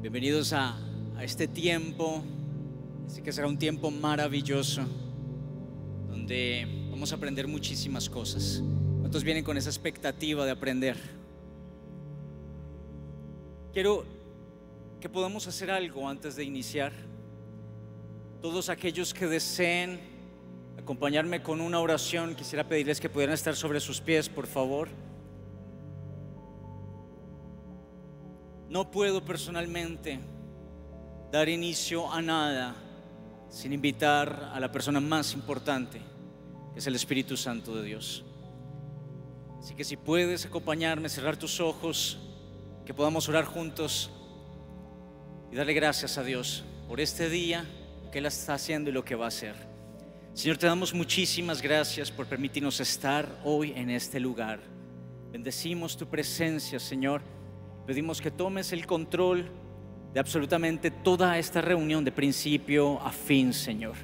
Bienvenidos a, a este tiempo, Así que será un tiempo maravilloso, donde vamos a aprender muchísimas cosas. ¿Cuántos vienen con esa expectativa de aprender? Quiero que podamos hacer algo antes de iniciar. Todos aquellos que deseen acompañarme con una oración, quisiera pedirles que pudieran estar sobre sus pies, por favor. no puedo personalmente dar inicio a nada sin invitar a la persona más importante, que es el Espíritu Santo de Dios. Así que si puedes acompañarme, cerrar tus ojos, que podamos orar juntos y darle gracias a Dios por este día, que Él está haciendo y lo que va a hacer. Señor, te damos muchísimas gracias por permitirnos estar hoy en este lugar. Bendecimos tu presencia, Señor pedimos que tomes el control de absolutamente toda esta reunión de principio a fin, Señor.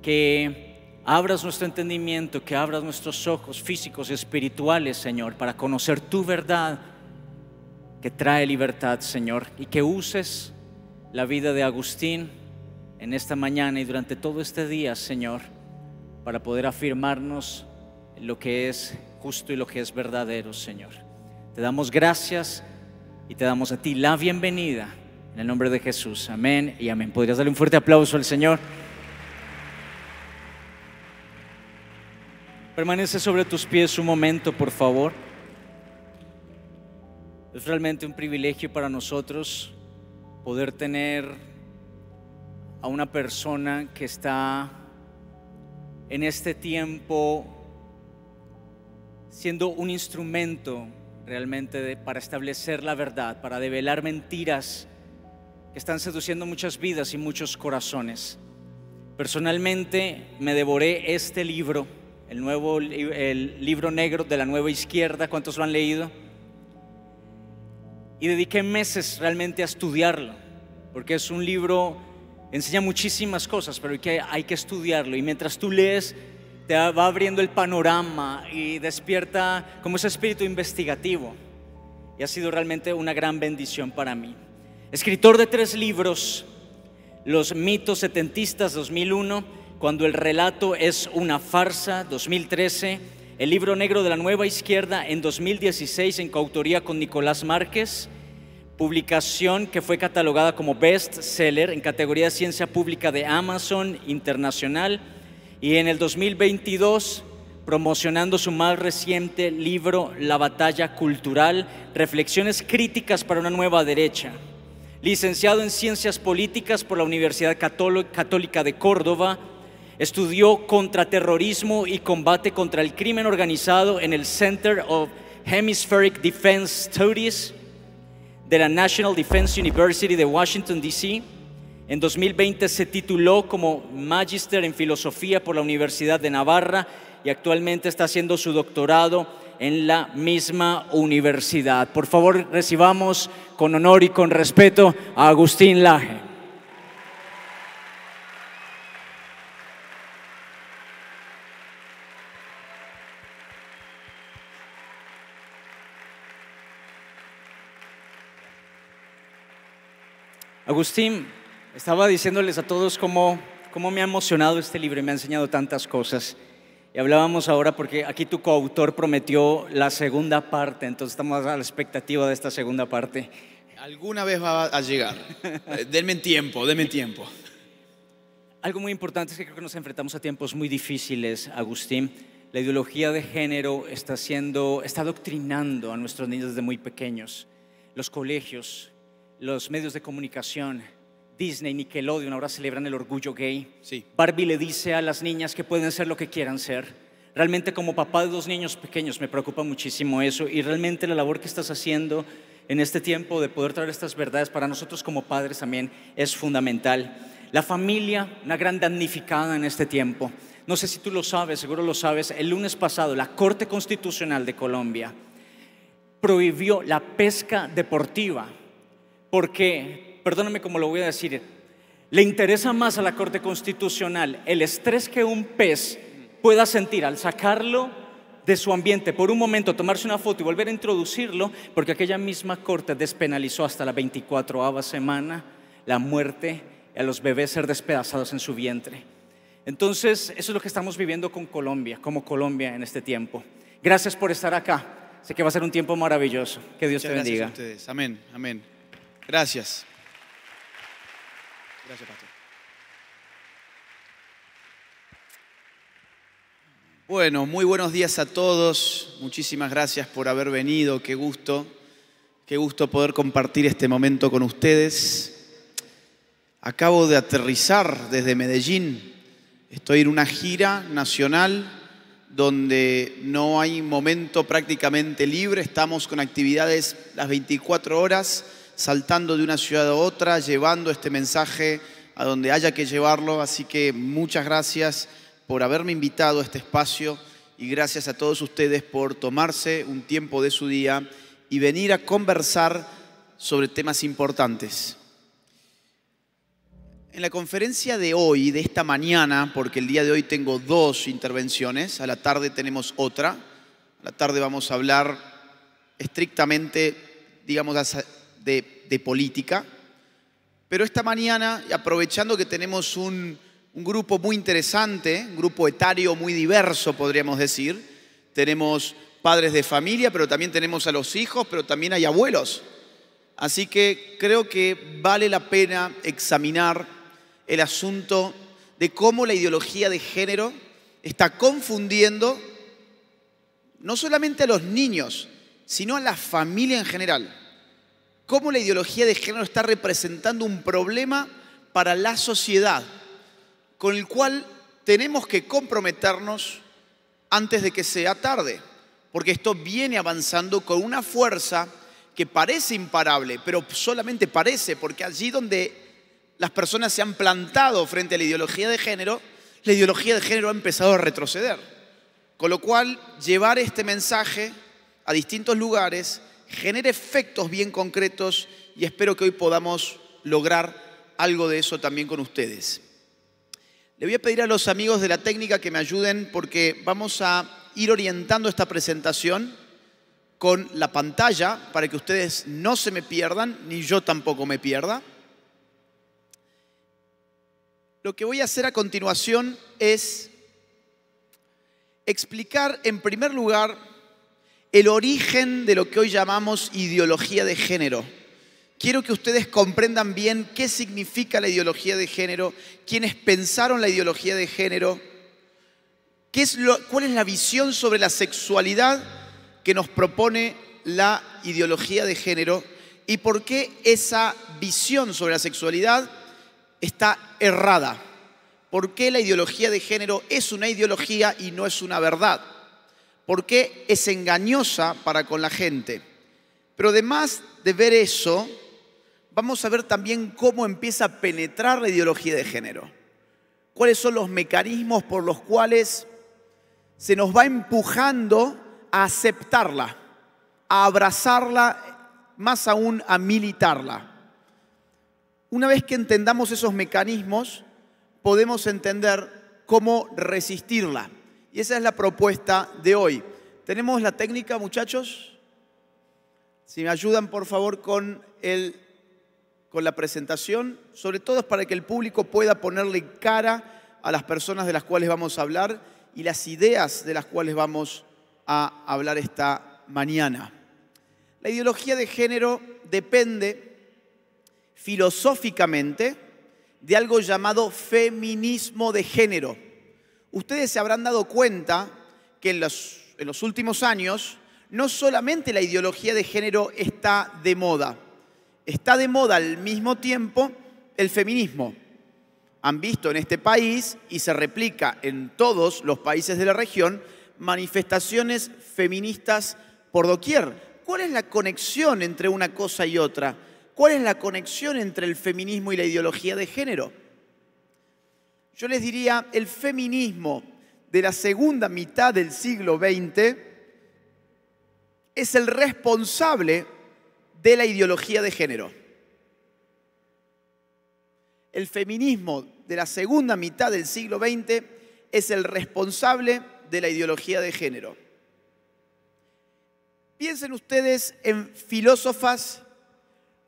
Que abras nuestro entendimiento, que abras nuestros ojos físicos y espirituales, Señor, para conocer tu verdad que trae libertad, Señor, y que uses la vida de Agustín en esta mañana y durante todo este día, Señor, para poder afirmarnos lo que es justo y lo que es verdadero, Señor. Te damos gracias y te damos a ti la bienvenida en el nombre de Jesús. Amén y amén. ¿Podrías darle un fuerte aplauso al Señor? Permanece sobre tus pies un momento, por favor. Es realmente un privilegio para nosotros poder tener a una persona que está en este tiempo siendo un instrumento realmente de, para establecer la verdad, para develar mentiras que están seduciendo muchas vidas y muchos corazones. Personalmente me devoré este libro, el nuevo el libro negro de la nueva izquierda, ¿cuántos lo han leído? Y dediqué meses realmente a estudiarlo, porque es un libro enseña muchísimas cosas, pero hay que, hay que estudiarlo. Y mientras tú lees, te va abriendo el panorama y despierta como ese espíritu investigativo. Y ha sido realmente una gran bendición para mí. Escritor de tres libros, Los mitos setentistas 2001, Cuando el relato es una farsa 2013, El libro negro de la nueva izquierda en 2016 en coautoría con Nicolás Márquez, publicación que fue catalogada como best seller en categoría de ciencia pública de Amazon Internacional y en el 2022 promocionando su más reciente libro La batalla cultural, Reflexiones críticas para una nueva derecha. Licenciado en Ciencias Políticas por la Universidad Católica de Córdoba, estudió contraterrorismo y combate contra el crimen organizado en el Center of Hemispheric Defense Studies de la National Defense University de Washington, D.C. En 2020 se tituló como Magister en Filosofía por la Universidad de Navarra y actualmente está haciendo su doctorado en la misma universidad. Por favor, recibamos con honor y con respeto a Agustín Laje. Agustín, estaba diciéndoles a todos cómo, me ha emocionado este libro y me ha enseñado tantas cosas. Y hablábamos ahora porque aquí tu coautor prometió la segunda parte, entonces estamos a la expectativa de esta segunda parte. Alguna vez va a llegar. Eh, denme tiempo, denme tiempo. Algo muy importante es que creo que nos enfrentamos a tiempos muy difíciles, Agustín. La ideología de género está siendo, está adoctrinando a nuestros niños desde muy pequeños. Los colegios, los medios de comunicación, Disney, Nickelodeon ahora celebran el orgullo gay. Barbie le dice a las niñas que pueden ser lo que quieran ser. Realmente como papá de dos niños pequeños me preocupa muchísimo eso y realmente la labor que estás haciendo en este tiempo de poder traer estas verdades para nosotros como padres también es fundamental. La familia, una gran damnificada en este tiempo. No sé si tú lo sabes, seguro lo sabes, el lunes pasado la Corte Constitucional de Colombia prohibió la pesca deportiva. porque qué? perdóname como lo voy a decir, le interesa más a la Corte Constitucional el estrés que un pez pueda sentir al sacarlo de su ambiente por un momento, tomarse una foto y volver a introducirlo, porque aquella misma Corte despenalizó hasta la 24 semana la muerte a los bebés ser despedazados en su vientre. Entonces, eso es lo que estamos viviendo con Colombia, como Colombia en este tiempo. Gracias por estar acá. Sé que va a ser un tiempo maravilloso. Que Dios te bendiga. Gracias a ustedes. Amén, amén. Gracias. Bueno, muy buenos días a todos. Muchísimas gracias por haber venido. Qué gusto. Qué gusto poder compartir este momento con ustedes. Acabo de aterrizar desde Medellín. Estoy en una gira nacional donde no hay momento prácticamente libre. Estamos con actividades las 24 horas saltando de una ciudad a otra, llevando este mensaje a donde haya que llevarlo. Así que muchas gracias por haberme invitado a este espacio y gracias a todos ustedes por tomarse un tiempo de su día y venir a conversar sobre temas importantes. En la conferencia de hoy, de esta mañana, porque el día de hoy tengo dos intervenciones, a la tarde tenemos otra, a la tarde vamos a hablar estrictamente, digamos, de, política, pero esta mañana, aprovechando que tenemos un, un grupo muy interesante, un grupo etario muy diverso, podríamos decir, tenemos padres de familia, pero también tenemos a los hijos, pero también hay abuelos. Así que creo que vale la pena examinar el asunto de cómo la ideología de género está confundiendo no solamente a los niños, sino a la familia en general cómo la ideología de género está representando un problema para la sociedad con el cual tenemos que comprometernos antes de que sea tarde, porque esto viene avanzando con una fuerza que parece imparable, pero solamente parece, porque allí donde las personas se han plantado frente a la ideología de género, la ideología de género ha empezado a retroceder. Con lo cual, llevar este mensaje a distintos lugares genere efectos bien concretos y espero que hoy podamos lograr algo de eso también con ustedes. Le voy a pedir a los amigos de la técnica que me ayuden porque vamos a ir orientando esta presentación con la pantalla para que ustedes no se me pierdan, ni yo tampoco me pierda. Lo que voy a hacer a continuación es explicar en primer lugar el origen de lo que hoy llamamos ideología de género. Quiero que ustedes comprendan bien qué significa la ideología de género, quiénes pensaron la ideología de género, qué es cuál es la visión sobre la sexualidad que nos propone la ideología de género y por qué esa visión sobre la sexualidad está errada. ¿Por qué la ideología de género es una ideología y no es una verdad? porque es engañosa para con la gente. Pero además de ver eso, vamos a ver también cómo empieza a penetrar la ideología de género. Cuáles son los mecanismos por los cuales se nos va empujando a aceptarla, a abrazarla, más aún a militarla. Una vez que entendamos esos mecanismos, podemos entender cómo resistirla. Y esa es la propuesta de hoy. ¿Tenemos la técnica, muchachos? Si me ayudan, por favor, con, con la presentación, sobre todo es para que el público pueda ponerle cara a las personas de las cuales vamos a hablar y las ideas de las cuales vamos a hablar esta mañana. La ideología de género depende filosóficamente de algo llamado feminismo de género ustedes se habrán dado cuenta que en los, últimos años no solamente la ideología de género está de moda, está de moda al mismo tiempo el feminismo. Han visto en este país y se replica en todos los países de la región manifestaciones feministas por doquier. ¿Cuál es la conexión entre una cosa y otra? ¿Cuál es la conexión entre el feminismo y la ideología de género? yo les diría, el feminismo de la segunda mitad del siglo XX es el responsable de la ideología de género. El feminismo de la segunda mitad del siglo XX es el responsable de la ideología de género. Piensen ustedes en filósofas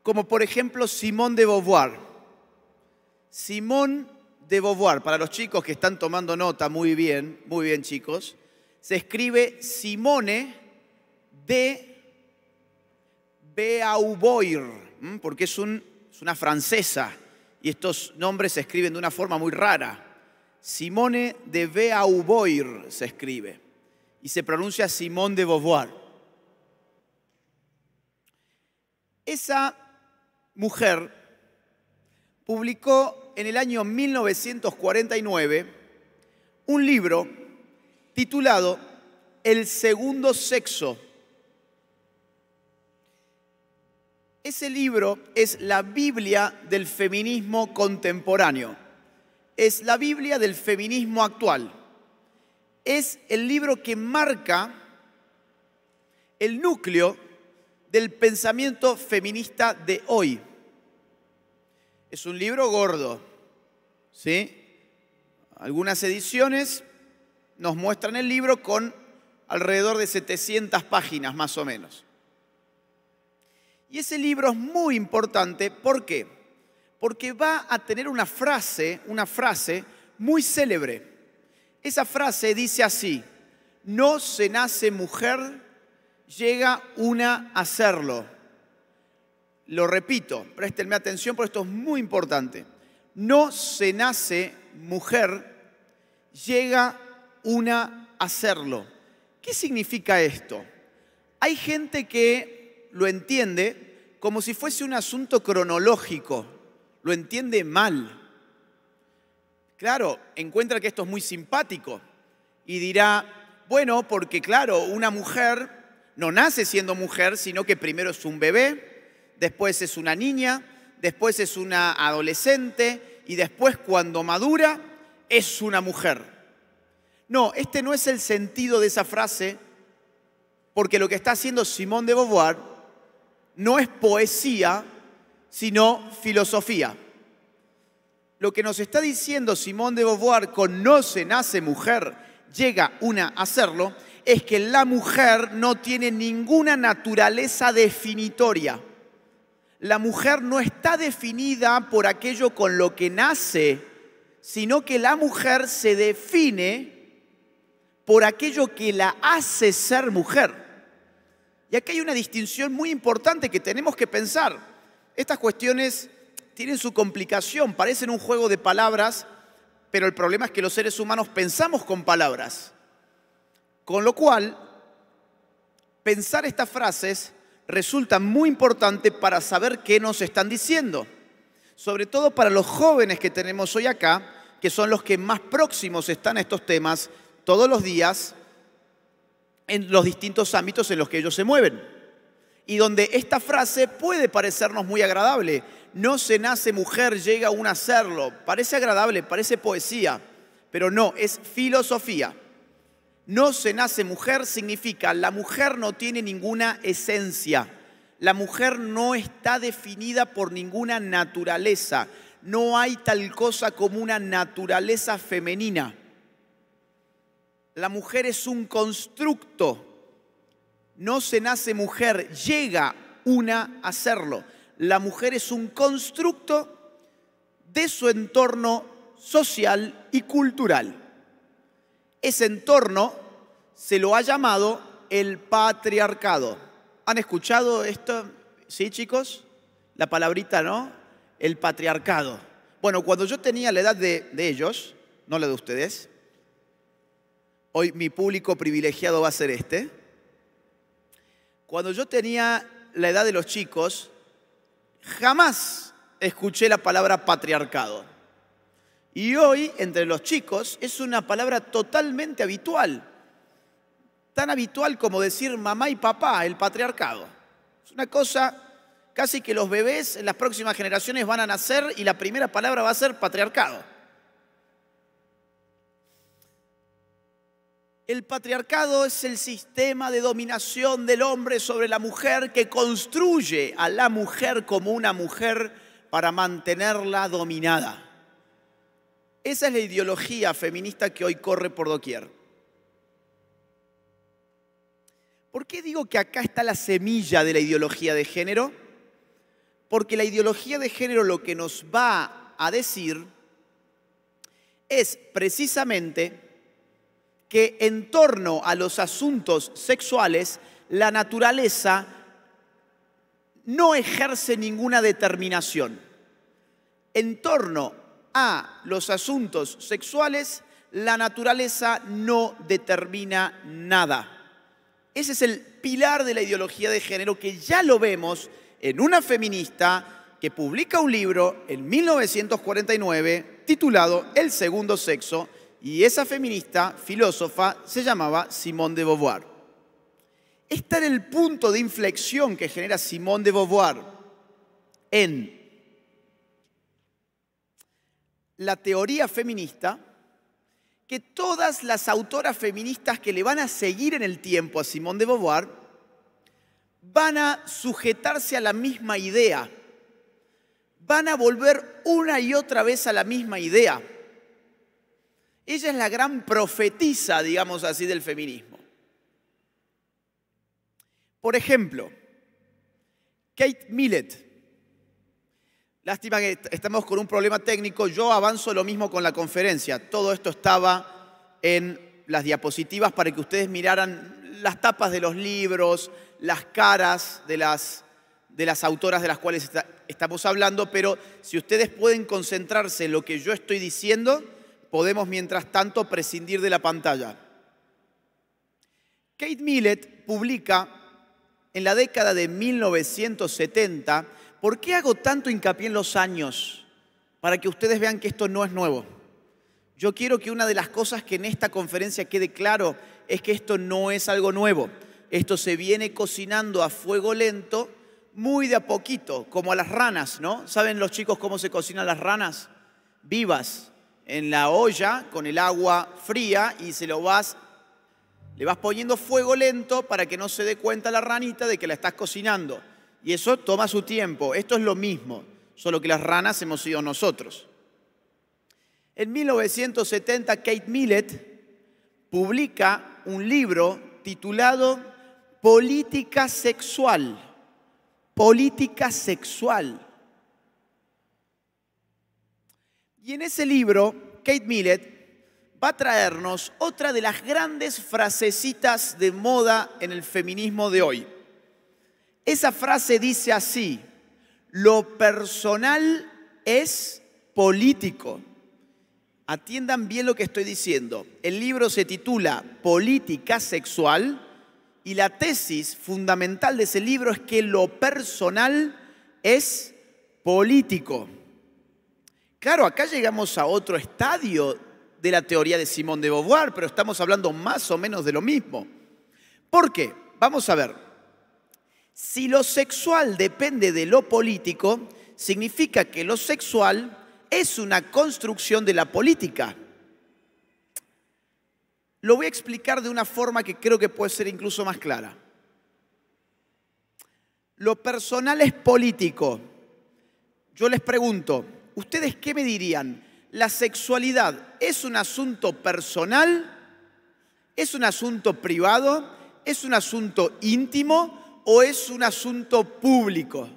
como por ejemplo Simón de Beauvoir. Simone de Beauvoir, para los chicos que están tomando nota muy bien, muy bien chicos, se escribe Simone de Beauvoir, porque es, una francesa y estos nombres se escriben de una forma muy rara. Simone de Beauvoir se escribe y se pronuncia Simone de Beauvoir. Esa mujer publicó en el año 1949 un libro titulado El segundo sexo. Ese libro es la Biblia del feminismo contemporáneo, es la Biblia del feminismo actual, es el libro que marca el núcleo del pensamiento feminista de hoy. Es un libro gordo, ¿sí? Algunas ediciones nos muestran el libro con alrededor de 700 páginas más o menos. Y ese libro es muy importante, ¿por qué? Porque va a tener una frase, una frase muy célebre. Esa frase dice así, no se nace mujer, llega una a serlo. Lo repito, préstenme atención porque esto es muy importante. No se nace mujer, llega una a serlo. ¿Qué significa esto? Hay gente que lo entiende como si fuese un asunto cronológico, lo entiende mal. Claro, encuentra que esto es muy simpático y dirá, bueno, porque claro, una mujer no nace siendo mujer, sino que primero es un bebé, después es una niña, después es una adolescente y después cuando madura es una mujer. No, este no es el sentido de esa frase, porque lo que está haciendo Simón de Beauvoir no es poesía, sino filosofía. Lo que nos está diciendo Simón de Beauvoir con no se nace mujer, llega una a hacerlo, es que la mujer no tiene ninguna naturaleza definitoria la mujer no está definida por aquello con lo que nace, sino que la mujer se define por aquello que la hace ser mujer. Y aquí hay una distinción muy importante que tenemos que pensar. Estas cuestiones tienen su complicación, parecen un juego de palabras, pero el problema es que los seres humanos pensamos con palabras. Con lo cual, pensar estas frases resulta muy importante para saber qué nos están diciendo. Sobre todo para los jóvenes que tenemos hoy acá, que son los que más próximos están a estos temas todos los días en los distintos ámbitos en los que ellos se mueven. Y donde esta frase puede parecernos muy agradable. No se nace mujer, llega un a Parece agradable, parece poesía, pero no, es filosofía no se nace mujer significa la mujer no tiene ninguna esencia, la mujer no está definida por ninguna naturaleza, no hay tal cosa como una naturaleza femenina. La mujer es un constructo, no se nace mujer, llega una a serlo. La mujer es un constructo de su entorno social y cultural. Ese entorno se lo ha llamado el patriarcado. ¿Han escuchado esto? ¿Sí, chicos? La palabrita, ¿no? El patriarcado. Bueno, cuando yo tenía la edad de, de ellos, no la de ustedes, hoy mi público privilegiado va a ser este, cuando yo tenía la edad de los chicos, jamás escuché la palabra patriarcado. Y hoy, entre los chicos, es una palabra totalmente habitual. Tan habitual como decir mamá y papá, el patriarcado. Es una cosa casi que los bebés en las próximas generaciones van a nacer y la primera palabra va a ser patriarcado. El patriarcado es el sistema de dominación del hombre sobre la mujer que construye a la mujer como una mujer para mantenerla dominada. Esa es la ideología feminista que hoy corre por doquier. ¿Por qué digo que acá está la semilla de la ideología de género? Porque la ideología de género lo que nos va a decir es precisamente que en torno a los asuntos sexuales la naturaleza no ejerce ninguna determinación. En torno a los asuntos sexuales, la naturaleza no determina nada. Ese es el pilar de la ideología de género que ya lo vemos en una feminista que publica un libro en 1949 titulado El segundo sexo y esa feminista filósofa se llamaba Simone de Beauvoir. Este era el punto de inflexión que genera Simone de Beauvoir en la teoría feminista que todas las autoras feministas que le van a seguir en el tiempo a Simone de Beauvoir van a sujetarse a la misma idea, van a volver una y otra vez a la misma idea. Ella es la gran profetisa, digamos así, del feminismo. Por ejemplo, Kate Millett, Lástima que estamos con un problema técnico. Yo avanzo lo mismo con la conferencia. Todo esto estaba en las diapositivas para que ustedes miraran las tapas de los libros, las caras de las, de las autoras de las cuales estamos hablando, pero si ustedes pueden concentrarse en lo que yo estoy diciendo, podemos mientras tanto prescindir de la pantalla. Kate Millett publica en la década de 1970 ¿Por qué hago tanto hincapié en los años? Para que ustedes vean que esto no es nuevo. Yo quiero que una de las cosas que en esta conferencia quede claro es que esto no es algo nuevo. Esto se viene cocinando a fuego lento, muy de a poquito, como a las ranas, ¿no? ¿Saben los chicos cómo se cocinan las ranas? Vivas, en la olla con el agua fría y se lo vas, le vas poniendo fuego lento para que no se dé cuenta la ranita de que la estás cocinando. Y eso toma su tiempo. Esto es lo mismo, solo que las ranas hemos sido nosotros. En 1970, Kate Millett publica un libro titulado Política Sexual. Política Sexual. Y en ese libro, Kate Millett va a traernos otra de las grandes frasecitas de moda en el feminismo de hoy. Esa frase dice así, lo personal es político. Atiendan bien lo que estoy diciendo. El libro se titula Política Sexual y la tesis fundamental de ese libro es que lo personal es político. Claro, acá llegamos a otro estadio de la teoría de Simón de Beauvoir, pero estamos hablando más o menos de lo mismo. ¿Por qué? Vamos a ver. Si lo sexual depende de lo político, significa que lo sexual es una construcción de la política. Lo voy a explicar de una forma que creo que puede ser incluso más clara. Lo personal es político. Yo les pregunto, ¿ustedes qué me dirían? ¿La sexualidad es un asunto personal? ¿Es un asunto privado? ¿Es un asunto íntimo? o es un asunto público?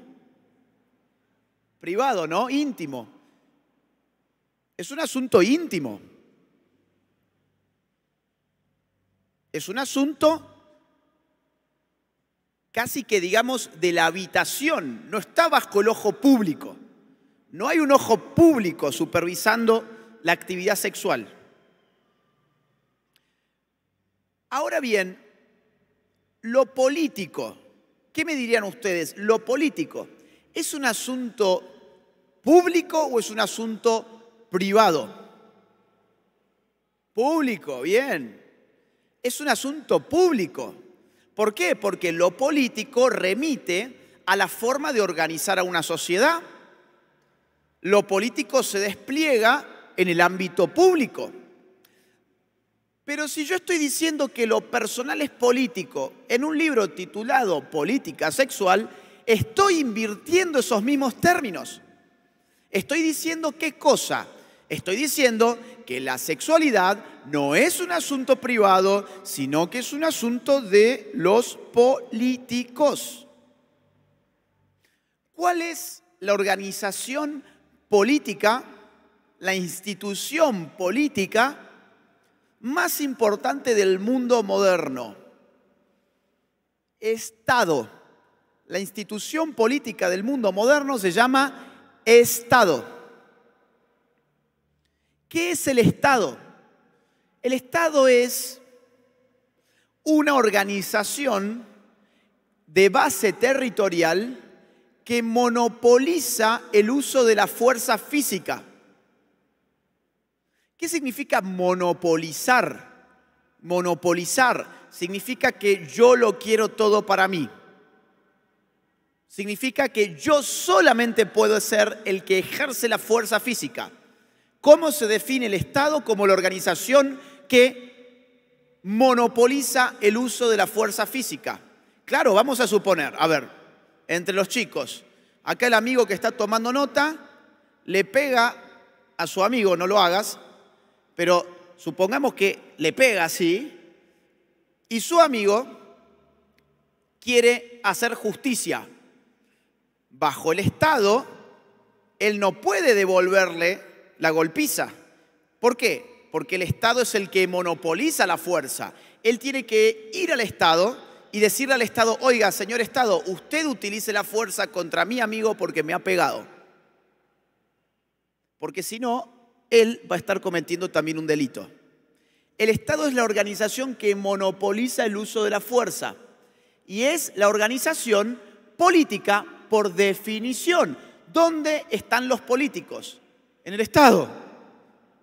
Privado, ¿no? Íntimo. Es un asunto íntimo. Es un asunto casi que digamos de la habitación, no está bajo el ojo público. No hay un ojo público supervisando la actividad sexual. Ahora bien, lo político ¿Qué me dirían ustedes? ¿Lo político es un asunto público o es un asunto privado? Público, bien. Es un asunto público. ¿Por qué? Porque lo político remite a la forma de organizar a una sociedad. Lo político se despliega en el ámbito público. Pero si yo estoy diciendo que lo personal es político en un libro titulado Política Sexual, estoy invirtiendo esos mismos términos. Estoy diciendo qué cosa. Estoy diciendo que la sexualidad no es un asunto privado, sino que es un asunto de los políticos. ¿Cuál es la organización política, la institución política? más importante del mundo moderno. Estado. La institución política del mundo moderno se llama Estado. ¿Qué es el Estado? El Estado es una organización de base territorial que monopoliza el uso de la fuerza física ¿Qué significa monopolizar? Monopolizar significa que yo lo quiero todo para mí. Significa que yo solamente puedo ser el que ejerce la fuerza física. ¿Cómo se define el Estado como la organización que monopoliza el uso de la fuerza física? Claro, vamos a suponer, a ver, entre los chicos, acá el amigo que está tomando nota le pega a su amigo, no lo hagas, pero supongamos que le pega así y su amigo quiere hacer justicia. Bajo el Estado, él no puede devolverle la golpiza. ¿Por qué? Porque el Estado es el que monopoliza la fuerza. Él tiene que ir al Estado y decirle al Estado, oiga, señor Estado, usted utilice la fuerza contra mi amigo porque me ha pegado. Porque si no, él va a estar cometiendo también un delito. El Estado es la organización que monopoliza el uso de la fuerza y es la organización política por definición. ¿Dónde están los políticos? En el Estado.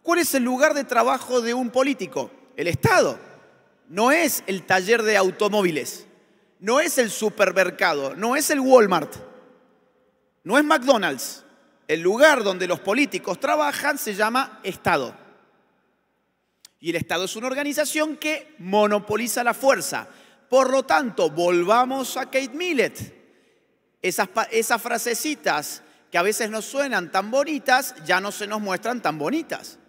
¿Cuál es el lugar de trabajo de un político? El Estado. No es el taller de automóviles, no es el supermercado, no es el Walmart, no es McDonald's, el lugar donde los políticos trabajan se llama Estado. Y el Estado es una organización que monopoliza la fuerza. Por lo tanto, volvamos a Kate Millett. Esas, frasecitas que a veces nos suenan tan bonitas, ya no se nos muestran tan bonitas.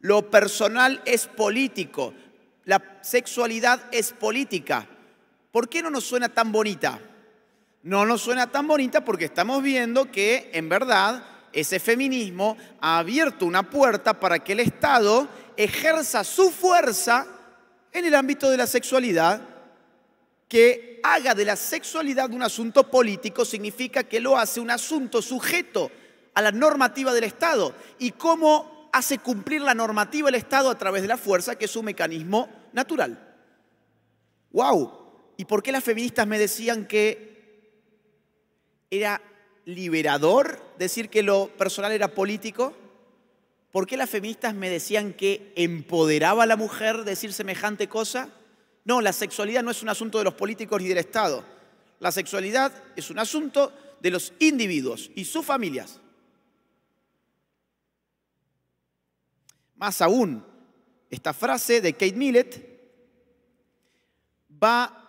Lo personal es político, la sexualidad es política. ¿Por qué no nos suena tan bonita? no nos suena tan bonita porque estamos viendo que en verdad ese feminismo ha abierto una puerta para que el Estado ejerza su fuerza en el ámbito de la sexualidad, que haga de la sexualidad un asunto político significa que lo hace un asunto sujeto a la normativa del Estado y cómo hace cumplir la normativa el Estado a través de la fuerza, que es un mecanismo natural. ¡Wow! ¿Y por qué las feministas me decían que era liberador decir que lo personal era político? ¿Por qué las feministas me decían que empoderaba a la mujer decir semejante cosa? No, la sexualidad no es un asunto de los políticos y del Estado. La sexualidad es un asunto de los individuos y sus familias. Más aún, esta frase de Kate Millett va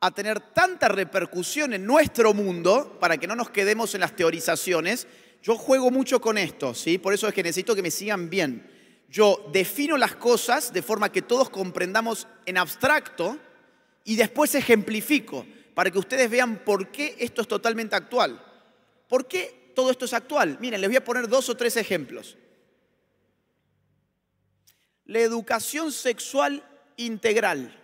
a tener tanta repercusión en nuestro mundo, para que no nos quedemos en las teorizaciones, yo juego mucho con esto, ¿sí? Por eso es que necesito que me sigan bien. Yo defino las cosas de forma que todos comprendamos en abstracto y después ejemplifico para que ustedes vean por qué esto es totalmente actual. ¿Por qué todo esto es actual? Miren, les voy a poner dos o tres ejemplos. La educación sexual integral.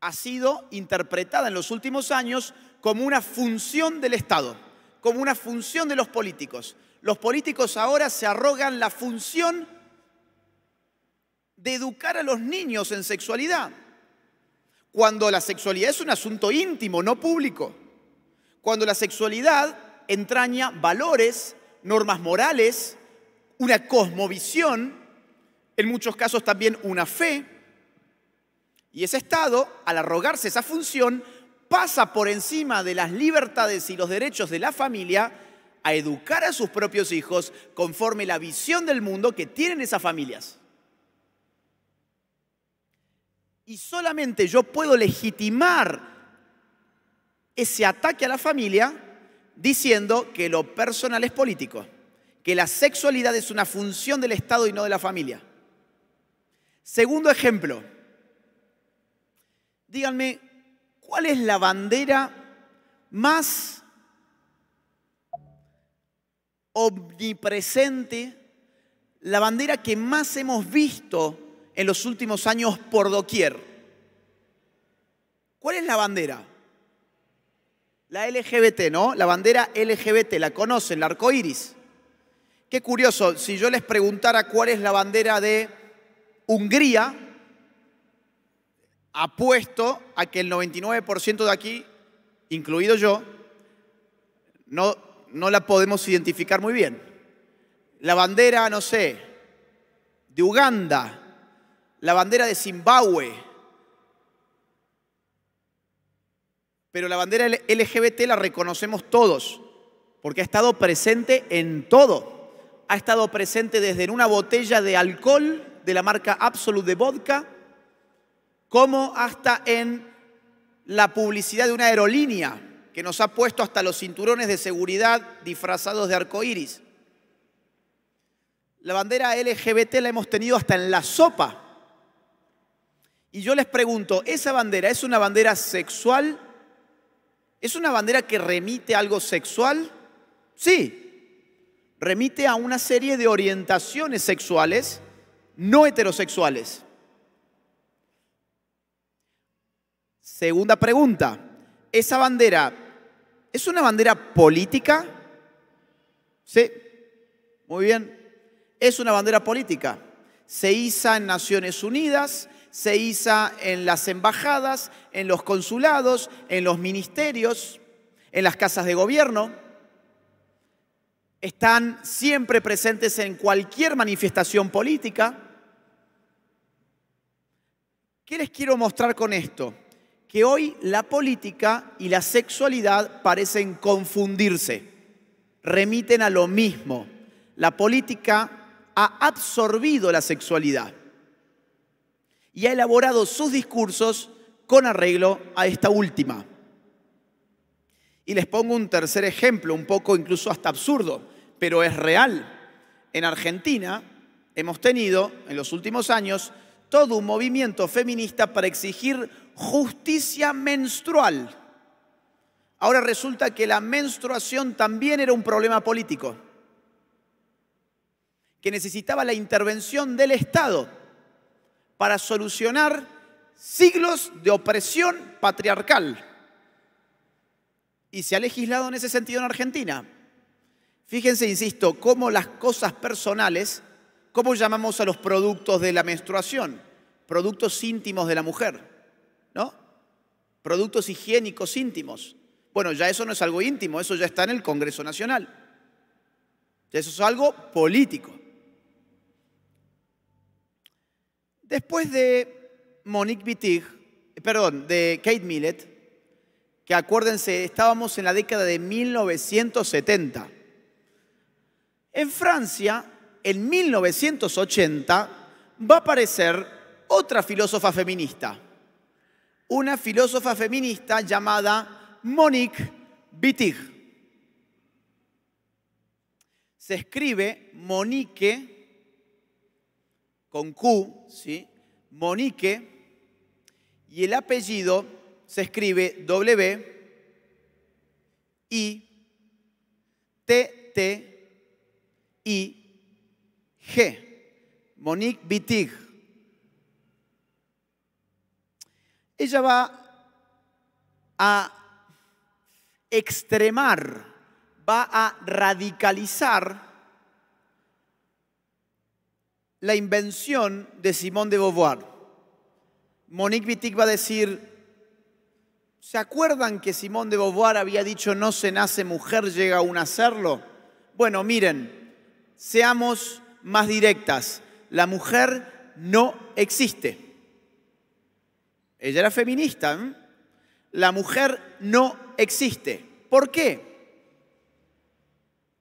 ha sido interpretada en los últimos años como una función del Estado, como una función de los políticos. Los políticos ahora se arrogan la función de educar a los niños en sexualidad, cuando la sexualidad es un asunto íntimo, no público, cuando la sexualidad entraña valores, normas morales, una cosmovisión, en muchos casos también una fe, y ese Estado, al arrogarse esa función, pasa por encima de las libertades y los derechos de la familia a educar a sus propios hijos conforme la visión del mundo que tienen esas familias. Y solamente yo puedo legitimar ese ataque a la familia diciendo que lo personal es político, que la sexualidad es una función del Estado y no de la familia. Segundo ejemplo, díganme, ¿cuál es la bandera más omnipresente, la bandera que más hemos visto en los últimos años por doquier? ¿Cuál es la bandera? La LGBT, ¿no? La bandera LGBT, la conocen, La arco iris. Qué curioso, si yo les preguntara cuál es la bandera de Hungría, apuesto a que el 99% de aquí, incluido yo, no, no la podemos identificar muy bien. La bandera, no sé, de Uganda, la bandera de Zimbabue, pero la bandera LGBT la reconocemos todos, porque ha estado presente en todo. Ha estado presente desde en una botella de alcohol de la marca Absolute de vodka, como hasta en la publicidad de una aerolínea que nos ha puesto hasta los cinturones de seguridad disfrazados de iris. La bandera LGBT la hemos tenido hasta en la sopa. Y yo les pregunto, ¿esa bandera es una bandera sexual? ¿Es una bandera que remite a algo sexual? Sí, remite a una serie de orientaciones sexuales no heterosexuales. Segunda pregunta, ¿esa bandera es una bandera política? Sí, muy bien, es una bandera política. Se iza en Naciones Unidas, se iza en las embajadas, en los consulados, en los ministerios, en las casas de gobierno. Están siempre presentes en cualquier manifestación política. ¿Qué les quiero mostrar con esto? que hoy la política y la sexualidad parecen confundirse, remiten a lo mismo. La política ha absorbido la sexualidad y ha elaborado sus discursos con arreglo a esta última. Y les pongo un tercer ejemplo, un poco incluso hasta absurdo, pero es real. En Argentina hemos tenido en los últimos años todo un movimiento feminista para exigir justicia menstrual. Ahora resulta que la menstruación también era un problema político, que necesitaba la intervención del Estado para solucionar siglos de opresión patriarcal. Y se ha legislado en ese sentido en Argentina. Fíjense, insisto, cómo las cosas personales, cómo llamamos a los productos de la menstruación, productos íntimos de la mujer. ¿no? Productos higiénicos íntimos. Bueno, ya eso no es algo íntimo, eso ya está en el Congreso Nacional. Eso es algo político. Después de Monique Wittig, eh, perdón, de Kate Millett, que acuérdense, estábamos en la década de 1970. En Francia, en 1980, va a aparecer otra filósofa feminista, una filósofa feminista llamada Monique Wittig. Se escribe Monique con Q, ¿sí? Monique, y el apellido se escribe W I T T I G. Monique Wittig. ella va a extremar, va a radicalizar la invención de Simón de Beauvoir. Monique Wittig va a decir, ¿se acuerdan que Simón de Beauvoir había dicho no se nace mujer, llega aún a serlo? Bueno, miren, seamos más directas, la mujer no existe. Ella era feminista. La mujer no existe. ¿Por qué?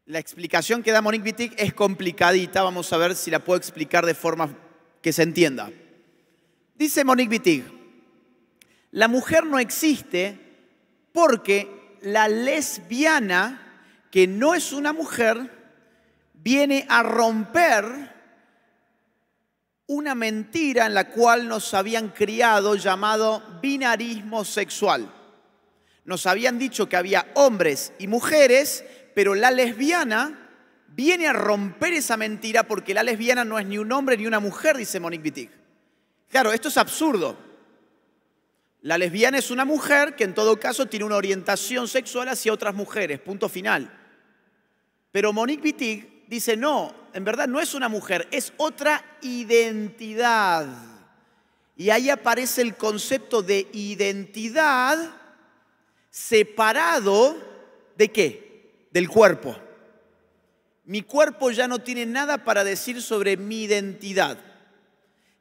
La explicación que da Monique Wittig es complicadita. Vamos a ver si la puedo explicar de forma que se entienda. Dice Monique Wittig, la mujer no existe porque la lesbiana, que no es una mujer, viene a romper una mentira en la cual nos habían criado llamado binarismo sexual. Nos habían dicho que había hombres y mujeres, pero la lesbiana viene a romper esa mentira porque la lesbiana no es ni un hombre ni una mujer, dice Monique Wittig. Claro, esto es absurdo. La lesbiana es una mujer que en todo caso tiene una orientación sexual hacia otras mujeres, punto final. Pero Monique Wittig dice, no, en verdad no es una mujer, es otra identidad. Y ahí aparece el concepto de identidad separado de qué? Del cuerpo. Mi cuerpo ya no tiene nada para decir sobre mi identidad.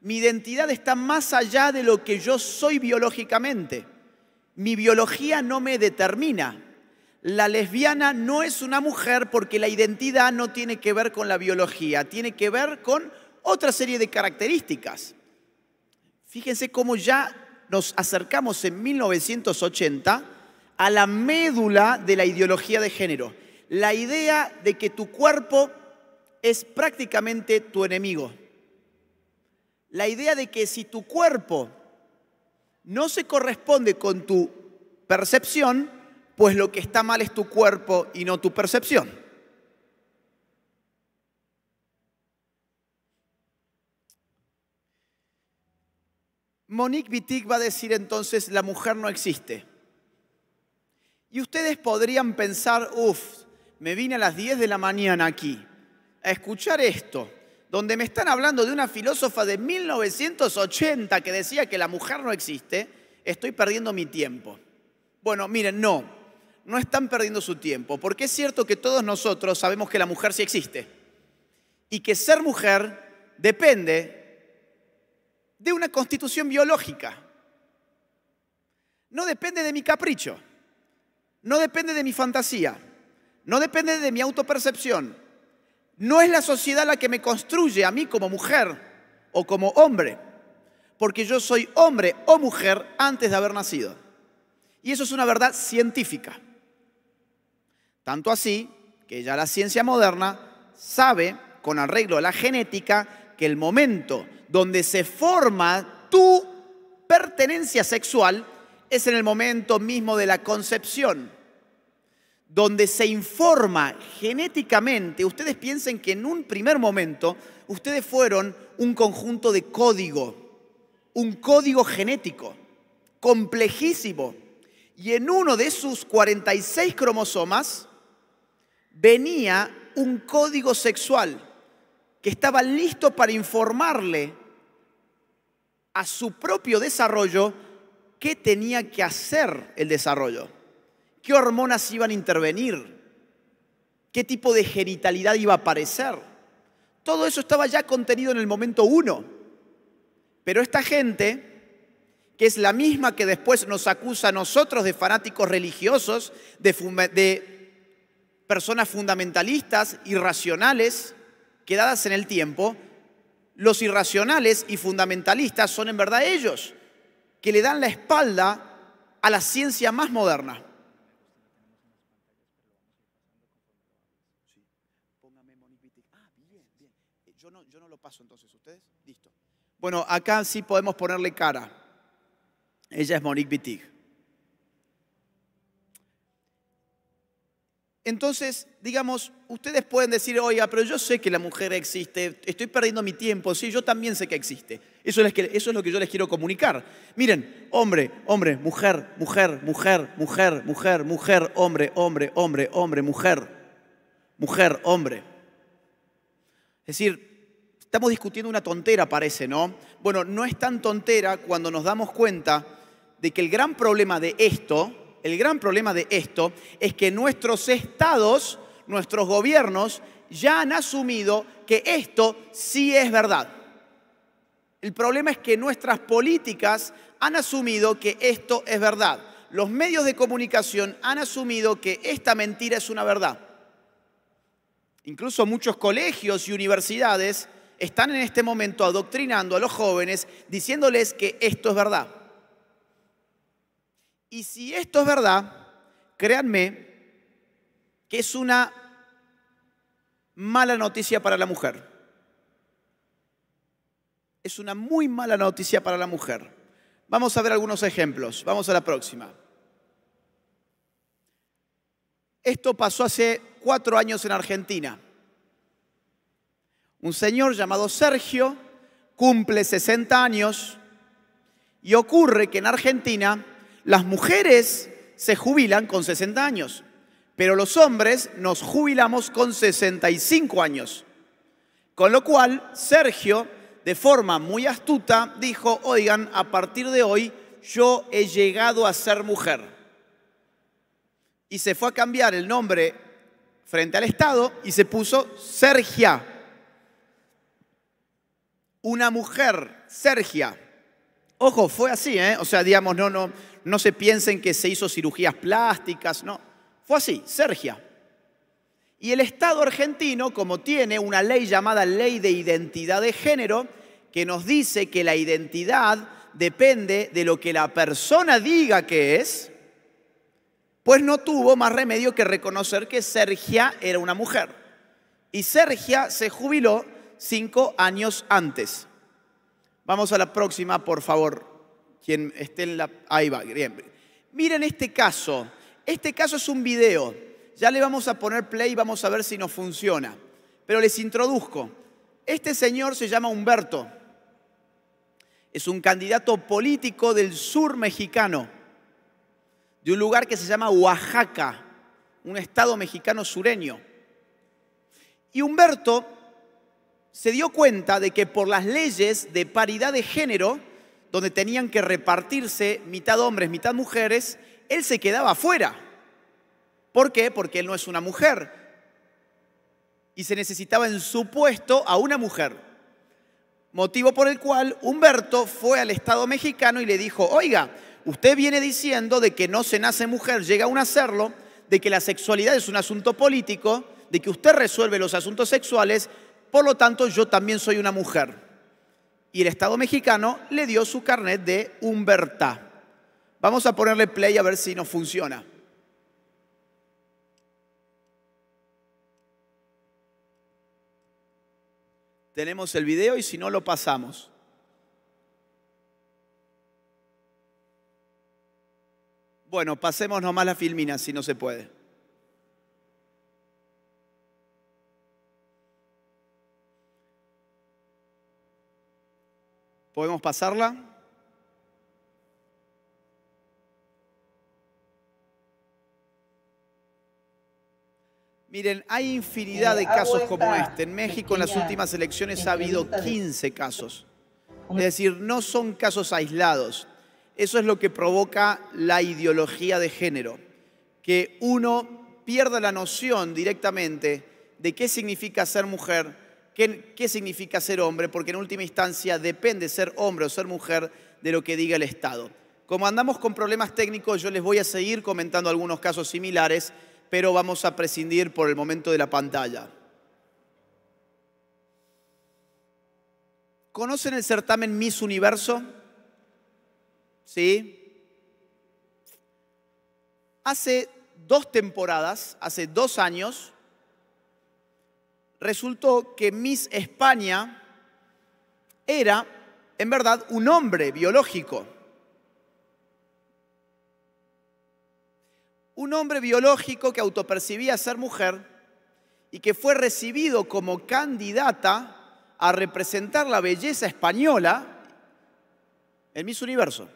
Mi identidad está más allá de lo que yo soy biológicamente. Mi biología no me determina la lesbiana no es una mujer porque la identidad no tiene que ver con la biología, tiene que ver con otra serie de características. Fíjense cómo ya nos acercamos en 1980 a la médula de la ideología de género, la idea de que tu cuerpo es prácticamente tu enemigo. La idea de que si tu cuerpo no se corresponde con tu percepción, pues lo que está mal es tu cuerpo y no tu percepción. Monique Wittig va a decir entonces, la mujer no existe. Y ustedes podrían pensar, uff, me vine a las 10 de la mañana aquí a escuchar esto, donde me están hablando de una filósofa de 1980 que decía que la mujer no existe, estoy perdiendo mi tiempo. Bueno, miren, no, no están perdiendo su tiempo, porque es cierto que todos nosotros sabemos que la mujer sí existe y que ser mujer depende de una constitución biológica. No depende de mi capricho, no depende de mi fantasía, no depende de mi autopercepción. No es la sociedad la que me construye a mí como mujer o como hombre, porque yo soy hombre o mujer antes de haber nacido. Y eso es una verdad científica. Tanto así que ya la ciencia moderna sabe, con arreglo a la genética, que el momento donde se forma tu pertenencia sexual es en el momento mismo de la concepción, donde se informa genéticamente, ustedes piensen que en un primer momento ustedes fueron un conjunto de código, un código genético, complejísimo, y en uno de sus 46 cromosomas, venía un código sexual que estaba listo para informarle a su propio desarrollo qué tenía que hacer el desarrollo, qué hormonas iban a intervenir, qué tipo de genitalidad iba a aparecer. Todo eso estaba ya contenido en el momento uno. Pero esta gente, que es la misma que después nos acusa a nosotros de fanáticos religiosos, de, de personas fundamentalistas, irracionales, quedadas en el tiempo, los irracionales y fundamentalistas son en verdad ellos, que le dan la espalda a la ciencia más moderna. Ah, eh, yo no, yo no lo paso entonces, ¿ustedes? Listo. Bueno, acá sí podemos ponerle cara. Ella es Monique Wittig. Entonces, digamos, ustedes pueden decir, oiga, pero yo sé que la mujer existe, estoy perdiendo mi tiempo, sí, yo también sé que existe. Eso es, lo que yo les quiero comunicar. Miren, hombre, hombre, mujer, mujer, mujer, mujer, mujer, mujer, hombre, hombre, hombre, hombre, mujer, mujer, hombre. Es decir, estamos discutiendo una tontera, parece, ¿no? Bueno, no es tan tontera cuando nos damos cuenta de que el gran problema de esto, el gran problema de esto es que nuestros estados, nuestros gobiernos, ya han asumido que esto sí es verdad. El problema es que nuestras políticas han asumido que esto es verdad. Los medios de comunicación han asumido que esta mentira es una verdad. Incluso muchos colegios y universidades están en este momento adoctrinando a los jóvenes diciéndoles que esto es verdad. Y si esto es verdad, créanme que es una mala noticia para la mujer. Es una muy mala noticia para la mujer. Vamos a ver algunos ejemplos. Vamos a la próxima. Esto pasó hace cuatro años en Argentina. Un señor llamado Sergio cumple 60 años y ocurre que en Argentina las mujeres se jubilan con 60 años, pero los hombres nos jubilamos con 65 años. Con lo cual, Sergio, de forma muy astuta, dijo, oigan, a partir de hoy yo he llegado a ser mujer. Y se fue a cambiar el nombre frente al Estado y se puso Sergia. Una mujer, Sergia. Ojo, fue así, ¿eh? O sea, digamos, no, no, no se piensen que se hizo cirugías plásticas, no. Fue así, Sergia. Y el Estado argentino, como tiene una ley llamada Ley de Identidad de Género, que nos dice que la identidad depende de lo que la persona diga que es, pues no tuvo más remedio que reconocer que Sergia era una mujer. Y Sergia se jubiló cinco años antes. Vamos a la próxima, por favor. Quien esté en la... Miren este caso. Este caso es un video. Ya le vamos a poner play y vamos a ver si nos funciona. Pero les introduzco. Este señor se llama Humberto. Es un candidato político del sur mexicano, de un lugar que se llama Oaxaca, un estado mexicano sureño. Y Humberto se dio cuenta de que por las leyes de paridad de género, donde tenían que repartirse mitad hombres, mitad mujeres, él se quedaba afuera. ¿Por qué? Porque él no es una mujer. Y se necesitaba en su puesto a una mujer. Motivo por el cual Humberto fue al Estado mexicano y le dijo, oiga, usted viene diciendo de que no se nace mujer, llega a a hacerlo, de que la sexualidad es un asunto político, de que usted resuelve los asuntos sexuales, por lo tanto yo también soy una mujer. Y el Estado mexicano le dio su carnet de Humberta. Vamos a ponerle play a ver si nos funciona. Tenemos el video y si no lo pasamos. Bueno, pasemos nomás la filmina si no se puede. ¿Podemos pasarla? Miren, hay infinidad de eh, casos como este. En México en las últimas elecciones ha habido 15 casos. Es decir, no son casos aislados. Eso es lo que provoca la ideología de género, que uno pierda la noción directamente de qué significa ser mujer ¿Qué, significa ser hombre? Porque en última instancia depende ser hombre o ser mujer de lo que diga el Estado. Como andamos con problemas técnicos, yo les voy a seguir comentando algunos casos similares, pero vamos a prescindir por el momento de la pantalla. ¿Conocen el certamen Miss Universo? ¿Sí? Hace dos temporadas, hace dos años, resultó que Miss España era, en verdad, un hombre biológico. Un hombre biológico que autopercibía ser mujer y que fue recibido como candidata a representar la belleza española en Miss Universo.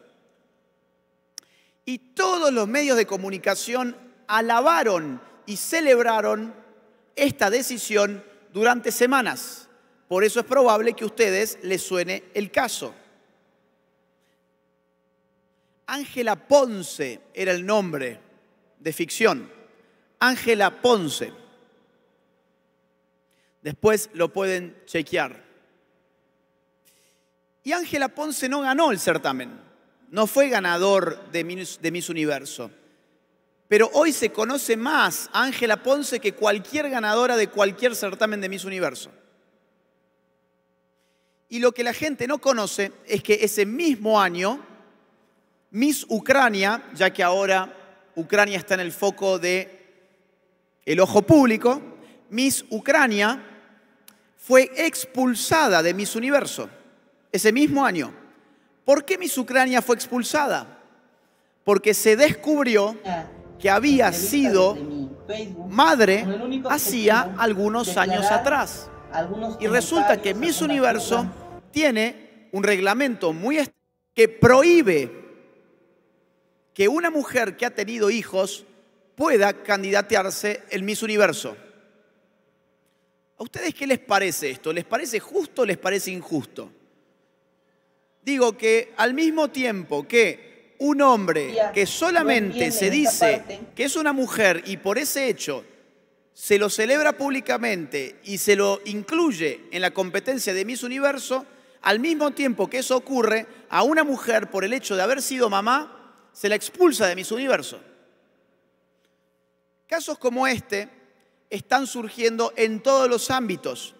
Y todos los medios de comunicación alabaron y celebraron esta decisión durante semanas. Por eso es probable que a ustedes les suene el caso. Ángela Ponce era el nombre de ficción. Ángela Ponce. Después lo pueden chequear. Y Ángela Ponce no ganó el certamen. No fue ganador de Miss, Universo. Pero hoy se conoce más Ángela Ponce que cualquier ganadora de cualquier certamen de Miss Universo. Y lo que la gente no conoce es que ese mismo año, Miss Ucrania, ya que ahora Ucrania está en el foco de el ojo público, Miss Ucrania fue expulsada de Miss Universo ese mismo año. ¿Por qué Miss Ucrania fue expulsada? Porque se descubrió que había sido madre hacía algunos años atrás. Y resulta que Miss Universo tiene un reglamento muy que prohíbe que una mujer que ha tenido hijos pueda candidatearse el Miss Universo. ¿A ustedes qué les parece esto? ¿Les parece justo o les parece injusto? Digo que al mismo tiempo que un hombre que solamente se dice que es una mujer y por ese hecho se lo celebra públicamente y se lo incluye en la competencia de Miss Universo, al mismo tiempo que eso ocurre, a una mujer por el hecho de haber sido mamá, se la expulsa de Miss Universo. Casos como este están surgiendo en todos los ámbitos.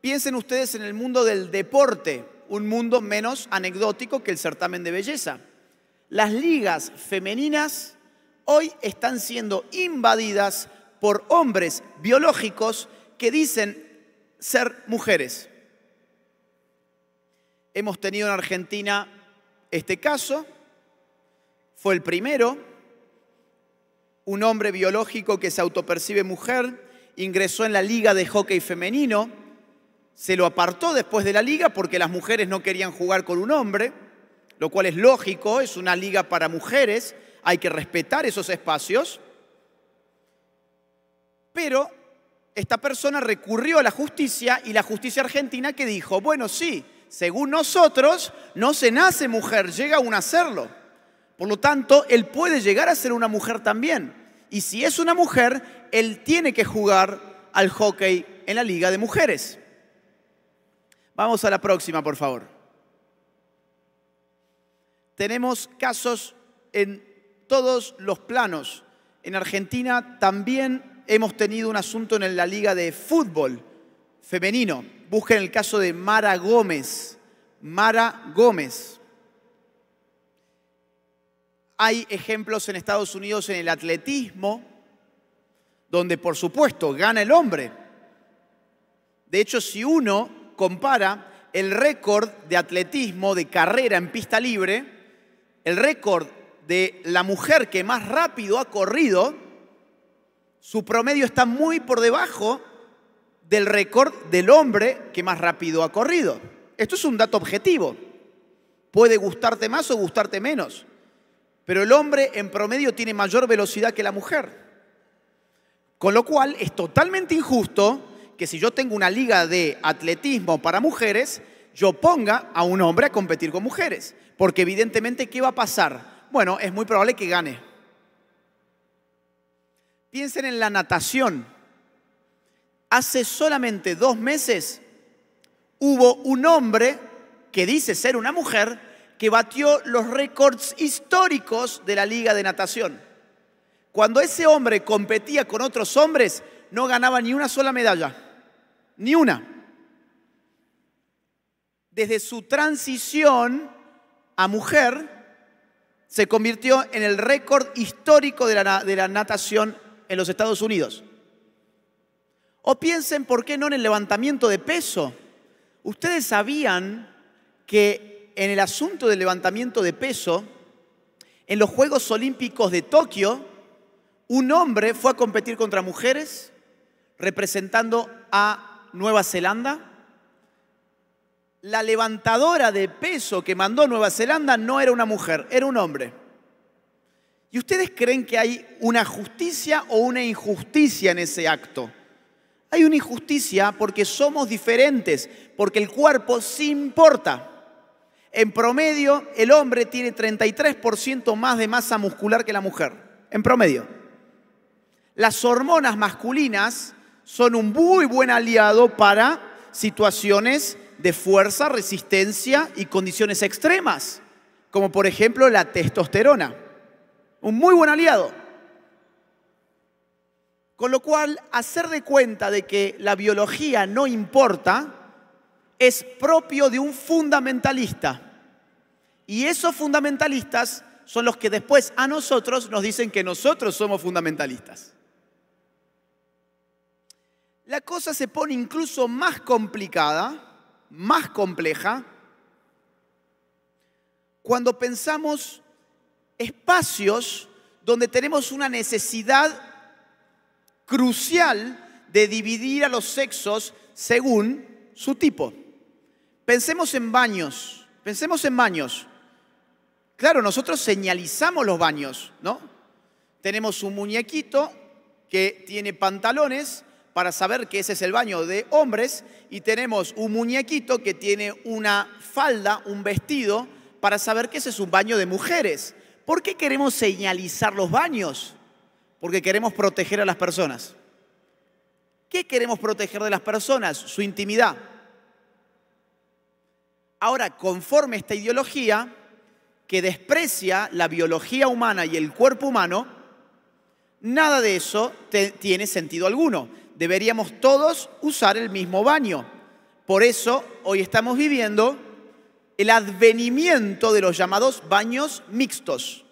Piensen ustedes en el mundo del deporte, un mundo menos anecdótico que el certamen de belleza. Las ligas femeninas hoy están siendo invadidas por hombres biológicos que dicen ser mujeres. Hemos tenido en Argentina este caso, fue el primero, un hombre biológico que se autopercibe mujer, ingresó en la liga de hockey femenino, se lo apartó después de la liga porque las mujeres no querían jugar con un hombre, lo cual es lógico, es una liga para mujeres, hay que respetar esos espacios, pero esta persona recurrió a la justicia y la justicia argentina que dijo, bueno, sí, según nosotros no se nace mujer, llega a a serlo. Por lo tanto, él puede llegar a ser una mujer también. Y si es una mujer, él tiene que jugar al hockey en la Liga de Mujeres. Vamos a la próxima, por favor. Tenemos casos en todos los planos. En Argentina también hemos tenido un asunto en la liga de fútbol femenino. Busquen el caso de Mara Gómez. Mara Gómez. Hay ejemplos en Estados Unidos en el atletismo, donde por supuesto gana el hombre. De hecho, si uno compara el récord de atletismo de carrera en pista libre, el récord de la mujer que más rápido ha corrido, su promedio está muy por debajo del récord del hombre que más rápido ha corrido. Esto es un dato objetivo. Puede gustarte más o gustarte menos, pero el hombre en promedio tiene mayor velocidad que la mujer. Con lo cual es totalmente injusto que si yo tengo una liga de atletismo para mujeres, yo ponga a un hombre a competir con mujeres. Porque evidentemente, ¿qué va a pasar? Bueno, es muy probable que gane. Piensen en la natación. Hace solamente dos meses hubo un hombre que dice ser una mujer que batió los récords históricos de la liga de natación. Cuando ese hombre competía con otros hombres, no ganaba ni una sola medalla, ni una. Desde su transición a mujer se convirtió en el récord histórico de la, de la natación en los Estados Unidos. O piensen, ¿por qué no en el levantamiento de peso? Ustedes sabían que en el asunto del levantamiento de peso, en los Juegos Olímpicos de Tokio, un hombre fue a competir contra mujeres representando a Nueva Zelanda la levantadora de peso que mandó Nueva Zelanda no era una mujer, era un hombre. ¿Y ustedes creen que hay una justicia o una injusticia en ese acto? Hay una injusticia porque somos diferentes, porque el cuerpo sí importa. En promedio, el hombre tiene 33% más de masa muscular que la mujer. En promedio. Las hormonas masculinas son un muy buen aliado para situaciones de fuerza, resistencia y condiciones extremas, como por ejemplo la testosterona. Un muy buen aliado. Con lo cual, hacer de cuenta de que la biología no importa es propio de un fundamentalista. Y esos fundamentalistas son los que después a nosotros nos dicen que nosotros somos fundamentalistas. La cosa se pone incluso más complicada más compleja cuando pensamos espacios donde tenemos una necesidad crucial de dividir a los sexos según su tipo. Pensemos en baños, pensemos en baños. Claro, nosotros señalizamos los baños, ¿no? Tenemos un muñequito que tiene pantalones para saber que ese es el baño de hombres y tenemos un muñequito que tiene una falda, un vestido, para saber que ese es un baño de mujeres. ¿Por qué queremos señalizar los baños? Porque queremos proteger a las personas. ¿Qué queremos proteger de las personas? Su intimidad. Ahora, conforme esta ideología que desprecia la biología humana y el cuerpo humano, nada de eso tiene sentido alguno deberíamos todos usar el mismo baño. Por eso hoy estamos viviendo el advenimiento de los llamados baños mixtos.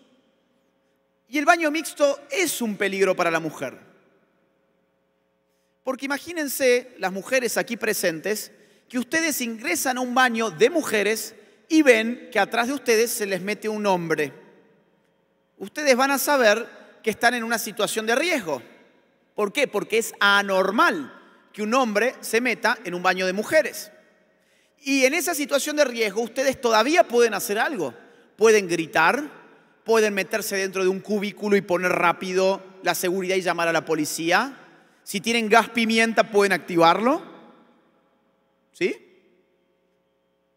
Y el baño mixto es un peligro para la mujer. Porque imagínense las mujeres aquí presentes que ustedes ingresan a un baño de mujeres y ven que atrás de ustedes se les mete un hombre. Ustedes van a saber que están en una situación de riesgo. ¿Por qué? Porque es anormal que un hombre se meta en un baño de mujeres. Y en esa situación de riesgo ustedes todavía pueden hacer algo. Pueden gritar, pueden meterse dentro de un cubículo y poner rápido la seguridad y llamar a la policía. Si tienen gas pimienta pueden activarlo. ¿Sí?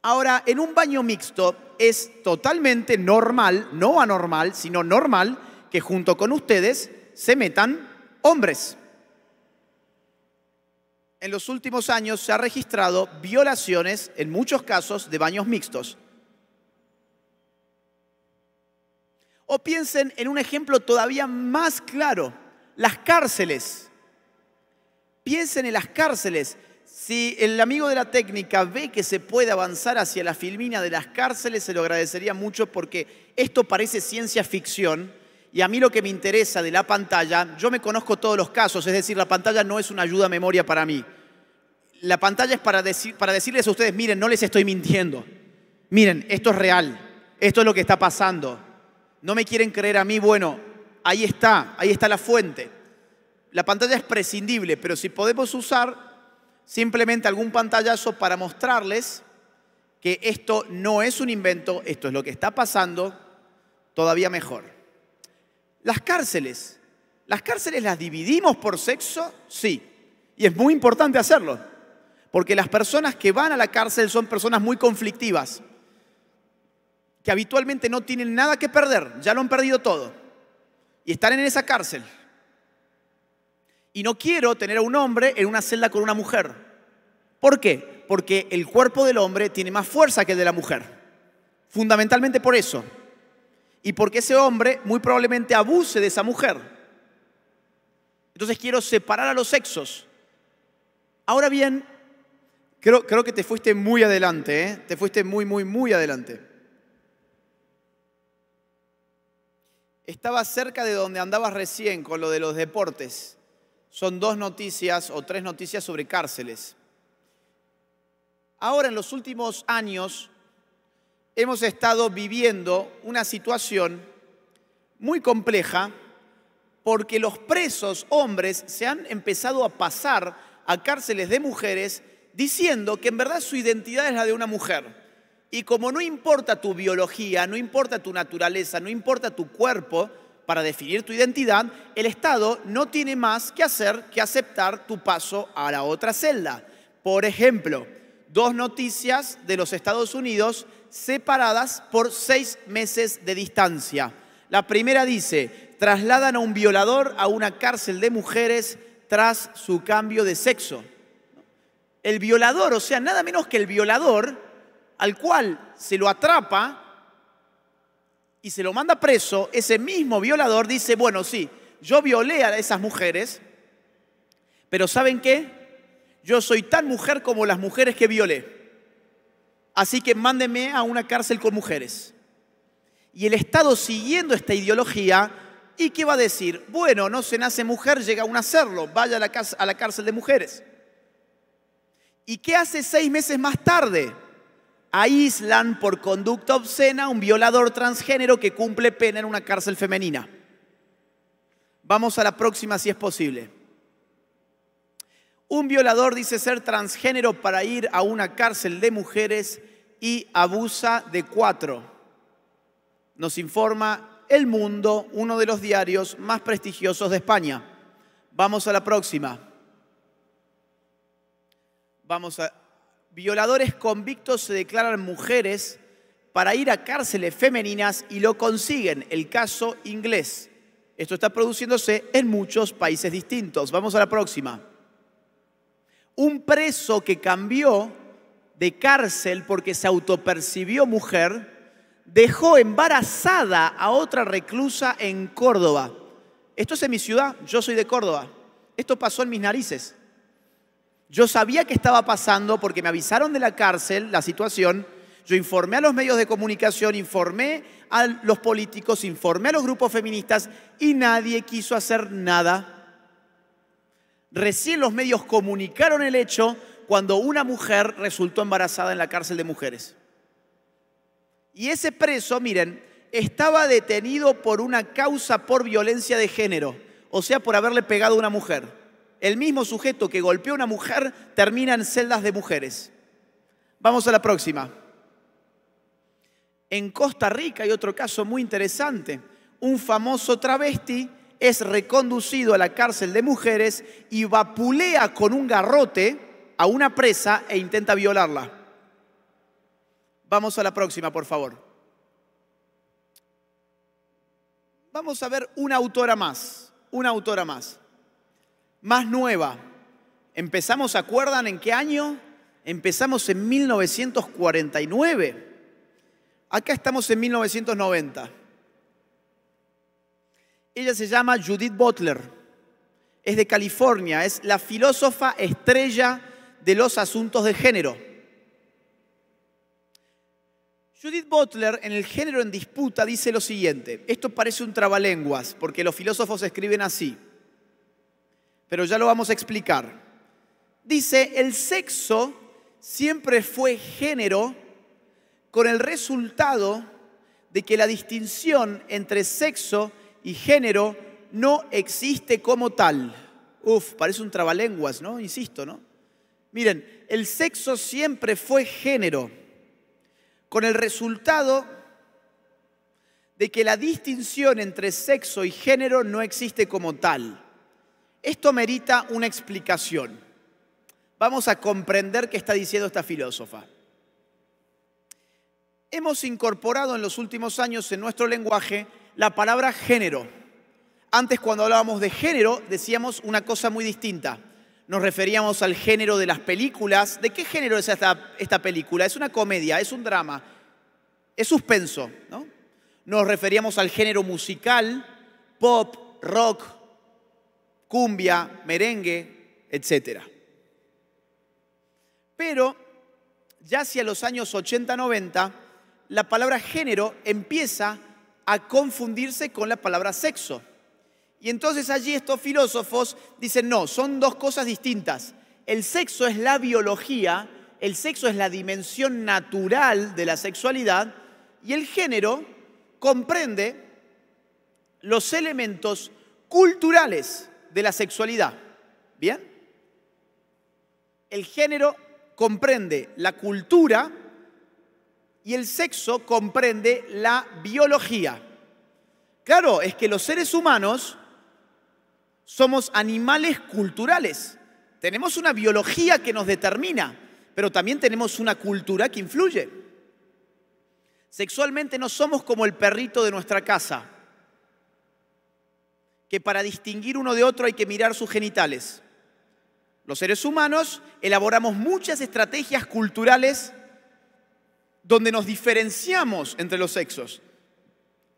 Ahora, en un baño mixto es totalmente normal, no anormal, sino normal, que junto con ustedes se metan hombres. En los últimos años se han registrado violaciones, en muchos casos, de baños mixtos. O piensen en un ejemplo todavía más claro, las cárceles. Piensen en las cárceles. Si el amigo de la técnica ve que se puede avanzar hacia la filmina de las cárceles, se lo agradecería mucho porque esto parece ciencia ficción, y a mí lo que me interesa de la pantalla, yo me conozco todos los casos, es decir, la pantalla no es una ayuda a memoria para mí. La pantalla es para, para decirles a ustedes, miren, no les estoy mintiendo. Miren, esto es real, esto es lo que está pasando. No me quieren creer a mí, bueno, ahí está, ahí está la fuente. La pantalla es prescindible, pero si podemos usar simplemente algún pantallazo para mostrarles que esto no es un invento, esto es lo que está pasando, todavía mejor. Las cárceles. ¿Las cárceles las dividimos por sexo? Sí. Y es muy importante hacerlo. Porque las personas que van a la cárcel son personas muy conflictivas. Que habitualmente no tienen nada que perder. Ya lo han perdido todo. Y están en esa cárcel. Y no quiero tener a un hombre en una celda con una mujer. ¿Por qué? Porque el cuerpo del hombre tiene más fuerza que el de la mujer. Fundamentalmente por eso y porque ese hombre muy probablemente abuse de esa mujer. Entonces quiero separar a los sexos. Ahora bien, creo, creo que te fuiste muy adelante, ¿eh? te fuiste muy, muy, muy adelante. Estaba cerca de donde andabas recién con lo de los deportes. Son dos noticias o tres noticias sobre cárceles. Ahora en los últimos años hemos estado viviendo una situación muy compleja porque los presos hombres se han empezado a pasar a cárceles de mujeres diciendo que en verdad su identidad es la de una mujer. Y como no importa tu biología, no importa tu naturaleza, no importa tu cuerpo para definir tu identidad, el Estado no tiene más que hacer que aceptar tu paso a la otra celda. Por ejemplo, dos noticias de los Estados Unidos separadas por seis meses de distancia. La primera dice, trasladan a un violador a una cárcel de mujeres tras su cambio de sexo. El violador, o sea, nada menos que el violador al cual se lo atrapa y se lo manda preso, ese mismo violador dice, bueno, sí, yo violé a esas mujeres, pero ¿saben qué? Yo soy tan mujer como las mujeres que violé. Así que mándeme a una cárcel con mujeres. Y el Estado siguiendo esta ideología, ¿y qué va a decir? Bueno, no se nace mujer, llega a un hacerlo, vaya a la cárcel de mujeres. ¿Y qué hace seis meses más tarde? Aíslan por conducta obscena un violador transgénero que cumple pena en una cárcel femenina. Vamos a la próxima si es posible. Un violador dice ser transgénero para ir a una cárcel de mujeres y abusa de cuatro. Nos informa El Mundo, uno de los diarios más prestigiosos de España. Vamos a la próxima. Vamos a... Violadores convictos se declaran mujeres para ir a cárceles femeninas y lo consiguen, el caso inglés. Esto está produciéndose en muchos países distintos. Vamos a la próxima un preso que cambió de cárcel porque se autopercibió mujer, dejó embarazada a otra reclusa en Córdoba. Esto es en mi ciudad, yo soy de Córdoba. Esto pasó en mis narices. Yo sabía que estaba pasando porque me avisaron de la cárcel la situación. Yo informé a los medios de comunicación, informé a los políticos, informé a los grupos feministas y nadie quiso hacer nada. Recién los medios comunicaron el hecho cuando una mujer resultó embarazada en la cárcel de mujeres. Y ese preso, miren, estaba detenido por una causa por violencia de género, o sea, por haberle pegado a una mujer. El mismo sujeto que golpeó a una mujer termina en celdas de mujeres. Vamos a la próxima. En Costa Rica hay otro caso muy interesante. Un famoso travesti es reconducido a la cárcel de mujeres y vapulea con un garrote a una presa e intenta violarla. Vamos a la próxima, por favor. Vamos a ver una autora más, una autora más, más nueva. Empezamos, ¿acuerdan en qué año? Empezamos en 1949. Acá estamos en 1990. Ella se llama Judith Butler, es de California, es la filósofa estrella de los asuntos de género. Judith Butler en el género en disputa dice lo siguiente, esto parece un trabalenguas porque los filósofos escriben así, pero ya lo vamos a explicar. Dice, el sexo siempre fue género con el resultado de que la distinción entre sexo y y género no existe como tal. Uf, parece un trabalenguas, ¿no? Insisto, ¿no? Miren, el sexo siempre fue género, con el resultado de que la distinción entre sexo y género no existe como tal. Esto merita una explicación. Vamos a comprender qué está diciendo esta filósofa. Hemos incorporado en los últimos años en nuestro lenguaje la palabra género. Antes cuando hablábamos de género decíamos una cosa muy distinta. Nos referíamos al género de las películas. ¿De qué género es esta, esta película? Es una comedia, es un drama, es suspenso. ¿no? Nos referíamos al género musical, pop, rock, cumbia, merengue, etc. Pero ya hacia los años 80-90, la palabra género empieza a confundirse con la palabra sexo. Y entonces allí estos filósofos dicen, no, son dos cosas distintas. El sexo es la biología, el sexo es la dimensión natural de la sexualidad y el género comprende los elementos culturales de la sexualidad. ¿Bien? El género comprende la cultura, y el sexo comprende la biología. Claro, es que los seres humanos somos animales culturales. Tenemos una biología que nos determina, pero también tenemos una cultura que influye. Sexualmente no somos como el perrito de nuestra casa, que para distinguir uno de otro hay que mirar sus genitales. Los seres humanos elaboramos muchas estrategias culturales donde nos diferenciamos entre los sexos.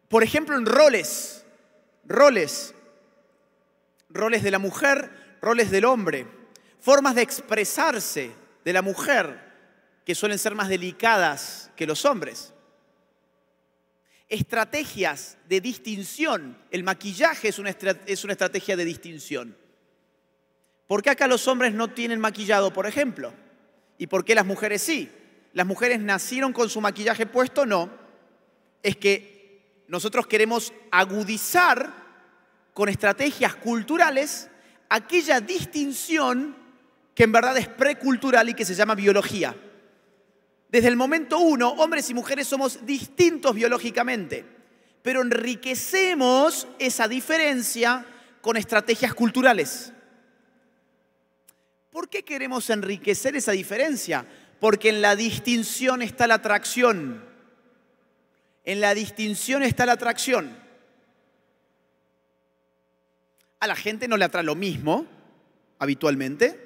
Por ejemplo, en roles, roles, roles de la mujer, roles del hombre, formas de expresarse de la mujer que suelen ser más delicadas que los hombres. Estrategias de distinción. El maquillaje es una, es una estrategia de distinción. ¿Por qué acá los hombres no tienen maquillado, por ejemplo? ¿Y por qué las mujeres sí? las mujeres nacieron con su maquillaje puesto, no. Es que nosotros queremos agudizar con estrategias culturales aquella distinción que en verdad es precultural y que se llama biología. Desde el momento uno, hombres y mujeres somos distintos biológicamente, pero enriquecemos esa diferencia con estrategias culturales. ¿Por qué queremos enriquecer esa diferencia? Porque en la distinción está la atracción. En la distinción está la atracción. A la gente no le atrae lo mismo, habitualmente.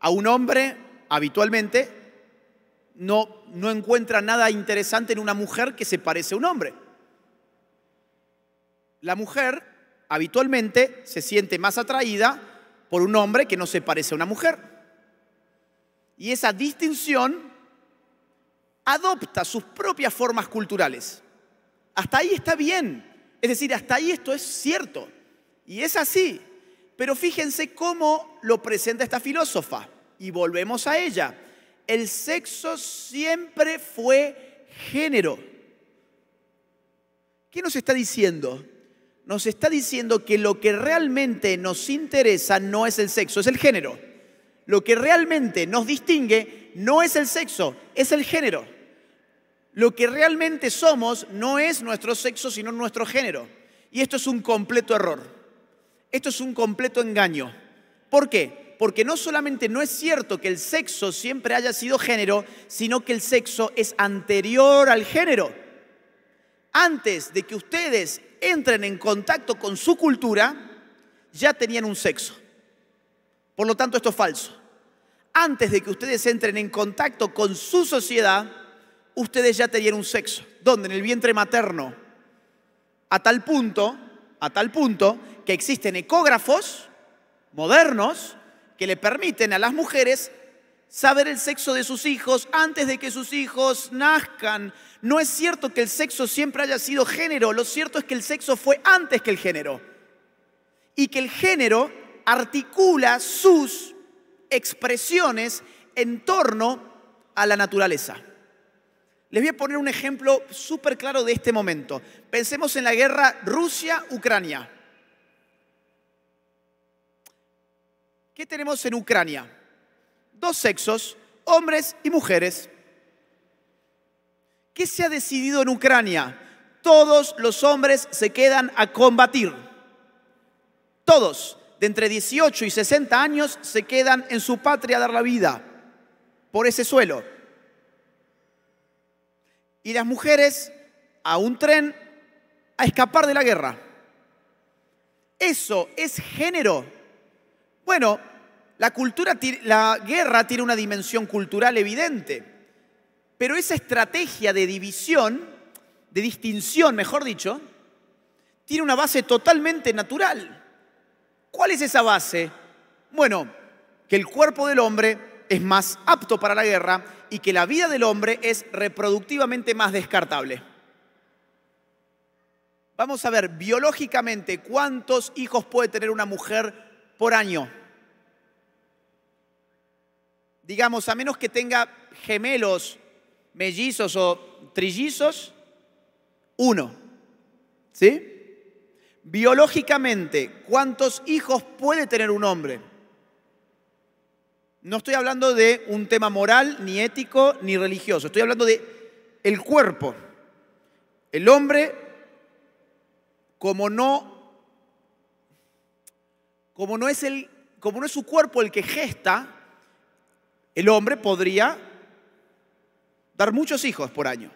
A un hombre, habitualmente, no, no encuentra nada interesante en una mujer que se parece a un hombre. La mujer habitualmente se siente más atraída por un hombre que no se parece a una mujer y esa distinción adopta sus propias formas culturales. Hasta ahí está bien, es decir, hasta ahí esto es cierto y es así. Pero fíjense cómo lo presenta esta filósofa y volvemos a ella. El sexo siempre fue género. ¿Qué nos está diciendo? Nos está diciendo que lo que realmente nos interesa no es el sexo, es el género. Lo que realmente nos distingue no es el sexo, es el género. Lo que realmente somos no es nuestro sexo, sino nuestro género. Y esto es un completo error. Esto es un completo engaño. ¿Por qué? Porque no solamente no es cierto que el sexo siempre haya sido género, sino que el sexo es anterior al género. Antes de que ustedes entren en contacto con su cultura, ya tenían un sexo. Por lo tanto, esto es falso antes de que ustedes entren en contacto con su sociedad, ustedes ya tenían un sexo. ¿Dónde? En el vientre materno. A tal punto, a tal punto, que existen ecógrafos modernos que le permiten a las mujeres saber el sexo de sus hijos antes de que sus hijos nazcan. No es cierto que el sexo siempre haya sido género, lo cierto es que el sexo fue antes que el género. Y que el género articula sus expresiones en torno a la naturaleza. Les voy a poner un ejemplo súper claro de este momento. Pensemos en la guerra Rusia-Ucrania. ¿Qué tenemos en Ucrania? Dos sexos, hombres y mujeres. ¿Qué se ha decidido en Ucrania? Todos los hombres se quedan a combatir. Todos de entre 18 y 60 años se quedan en su patria a dar la vida por ese suelo. Y las mujeres a un tren a escapar de la guerra. ¿Eso es género? Bueno, la, cultura, la guerra tiene una dimensión cultural evidente, pero esa estrategia de división, de distinción, mejor dicho, tiene una base totalmente natural. ¿Cuál es esa base? Bueno, que el cuerpo del hombre es más apto para la guerra y que la vida del hombre es reproductivamente más descartable. Vamos a ver biológicamente cuántos hijos puede tener una mujer por año. Digamos, a menos que tenga gemelos, mellizos o trillizos, uno. ¿Sí? biológicamente, ¿cuántos hijos puede tener un hombre? No estoy hablando de un tema moral, ni ético, ni religioso. Estoy hablando de el cuerpo. El hombre, como no, como no es el, como no es su cuerpo el que gesta, el hombre podría dar muchos hijos por año.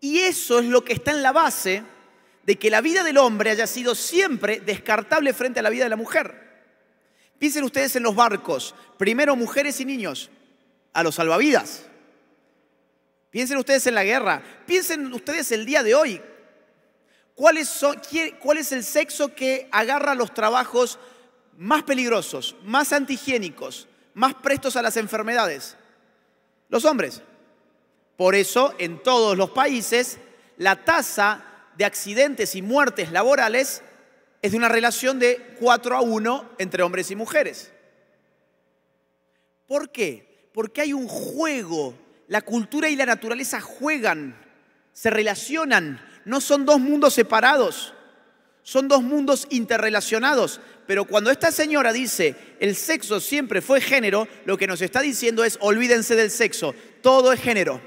Y eso es lo que está en la base de que la vida del hombre haya sido siempre descartable frente a la vida de la mujer. Piensen ustedes en los barcos, primero mujeres y niños, a los salvavidas. Piensen ustedes en la guerra, piensen ustedes el día de hoy. ¿Cuál es, el sexo que agarra los trabajos más peligrosos, más antihigiénicos, más prestos a las enfermedades? Los hombres. Por eso en todos los países la tasa de accidentes y muertes laborales es de una relación de 4 a 1 entre hombres y mujeres. ¿Por qué? Porque hay un juego, la cultura y la naturaleza juegan, se relacionan, no son dos mundos separados, son dos mundos interrelacionados. Pero cuando esta señora dice, el sexo siempre fue género, lo que nos está diciendo es, olvídense del sexo, todo es género.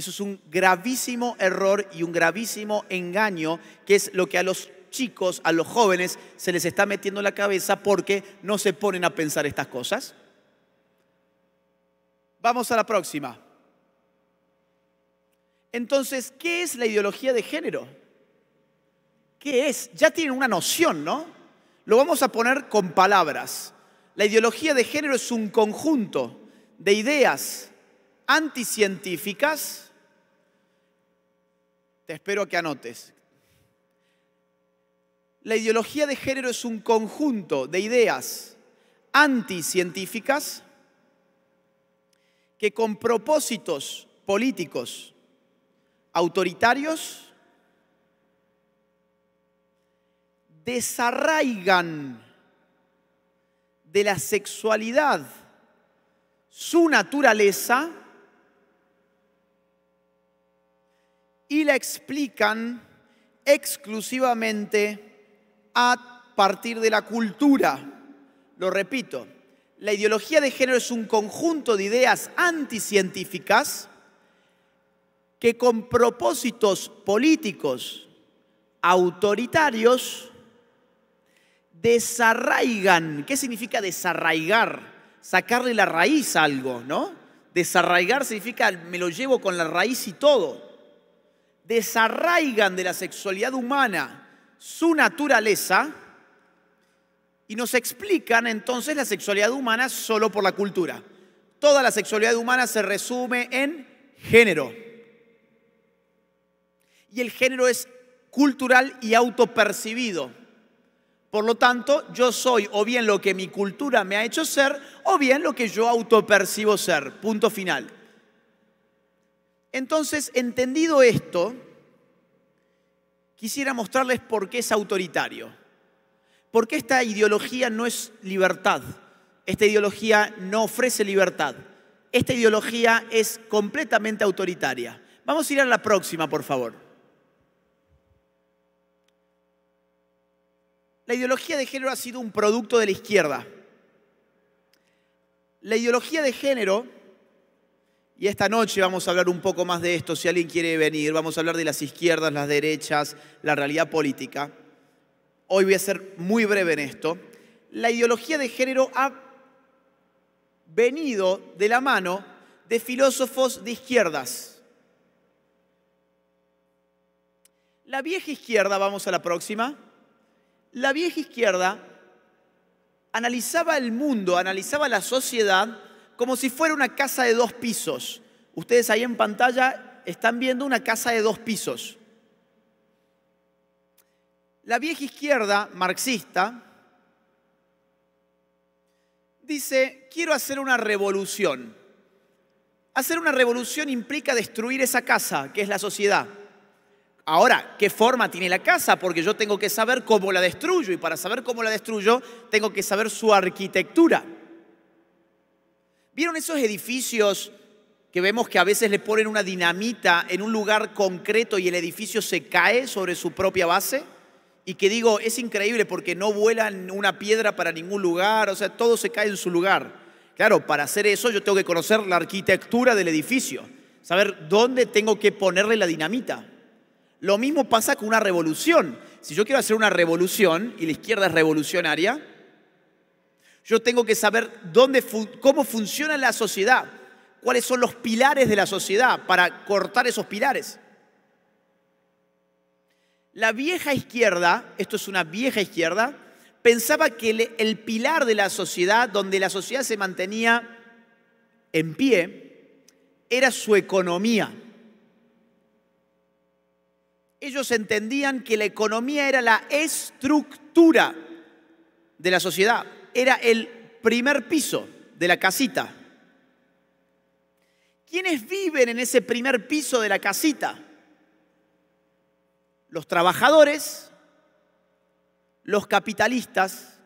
Eso es un gravísimo error y un gravísimo engaño, que es lo que a los chicos, a los jóvenes, se les está metiendo en la cabeza porque no se ponen a pensar estas cosas. Vamos a la próxima. Entonces, ¿qué es la ideología de género? ¿Qué es? Ya tienen una noción, ¿no? Lo vamos a poner con palabras. La ideología de género es un conjunto de ideas anticientíficas te espero que anotes. La ideología de género es un conjunto de ideas anticientíficas que con propósitos políticos autoritarios desarraigan de la sexualidad su naturaleza y la explican exclusivamente a partir de la cultura. Lo repito, la ideología de género es un conjunto de ideas anticientíficas que con propósitos políticos autoritarios desarraigan. ¿Qué significa desarraigar? Sacarle la raíz a algo, ¿no? Desarraigar significa me lo llevo con la raíz y todo desarraigan de la sexualidad humana su naturaleza y nos explican entonces la sexualidad humana solo por la cultura. Toda la sexualidad humana se resume en género. Y el género es cultural y autopercibido. Por lo tanto, yo soy o bien lo que mi cultura me ha hecho ser o bien lo que yo autopercibo ser. Punto final. Entonces, entendido esto, quisiera mostrarles por qué es autoritario. Por qué esta ideología no es libertad. Esta ideología no ofrece libertad. Esta ideología es completamente autoritaria. Vamos a ir a la próxima, por favor. La ideología de género ha sido un producto de la izquierda. La ideología de género y esta noche vamos a hablar un poco más de esto, si alguien quiere venir, vamos a hablar de las izquierdas, las derechas, la realidad política. Hoy voy a ser muy breve en esto. La ideología de género ha venido de la mano de filósofos de izquierdas. La vieja izquierda, vamos a la próxima, la vieja izquierda analizaba el mundo, analizaba la sociedad como si fuera una casa de dos pisos. Ustedes ahí en pantalla están viendo una casa de dos pisos. La vieja izquierda marxista dice, quiero hacer una revolución. Hacer una revolución implica destruir esa casa, que es la sociedad. Ahora, ¿qué forma tiene la casa? Porque yo tengo que saber cómo la destruyo y para saber cómo la destruyo tengo que saber su arquitectura. ¿Vieron esos edificios que vemos que a veces le ponen una dinamita en un lugar concreto y el edificio se cae sobre su propia base? Y que digo, es increíble porque no vuelan una piedra para ningún lugar, o sea, todo se cae en su lugar. Claro, para hacer eso yo tengo que conocer la arquitectura del edificio, saber dónde tengo que ponerle la dinamita. Lo mismo pasa con una revolución. Si yo quiero hacer una revolución y la izquierda es revolucionaria, yo tengo que saber dónde, cómo funciona la sociedad, cuáles son los pilares de la sociedad para cortar esos pilares. La vieja izquierda, esto es una vieja izquierda, pensaba que el, el pilar de la sociedad, donde la sociedad se mantenía en pie, era su economía. Ellos entendían que la economía era la estructura de la sociedad era el primer piso de la casita. ¿Quiénes viven en ese primer piso de la casita? Los trabajadores, los capitalistas,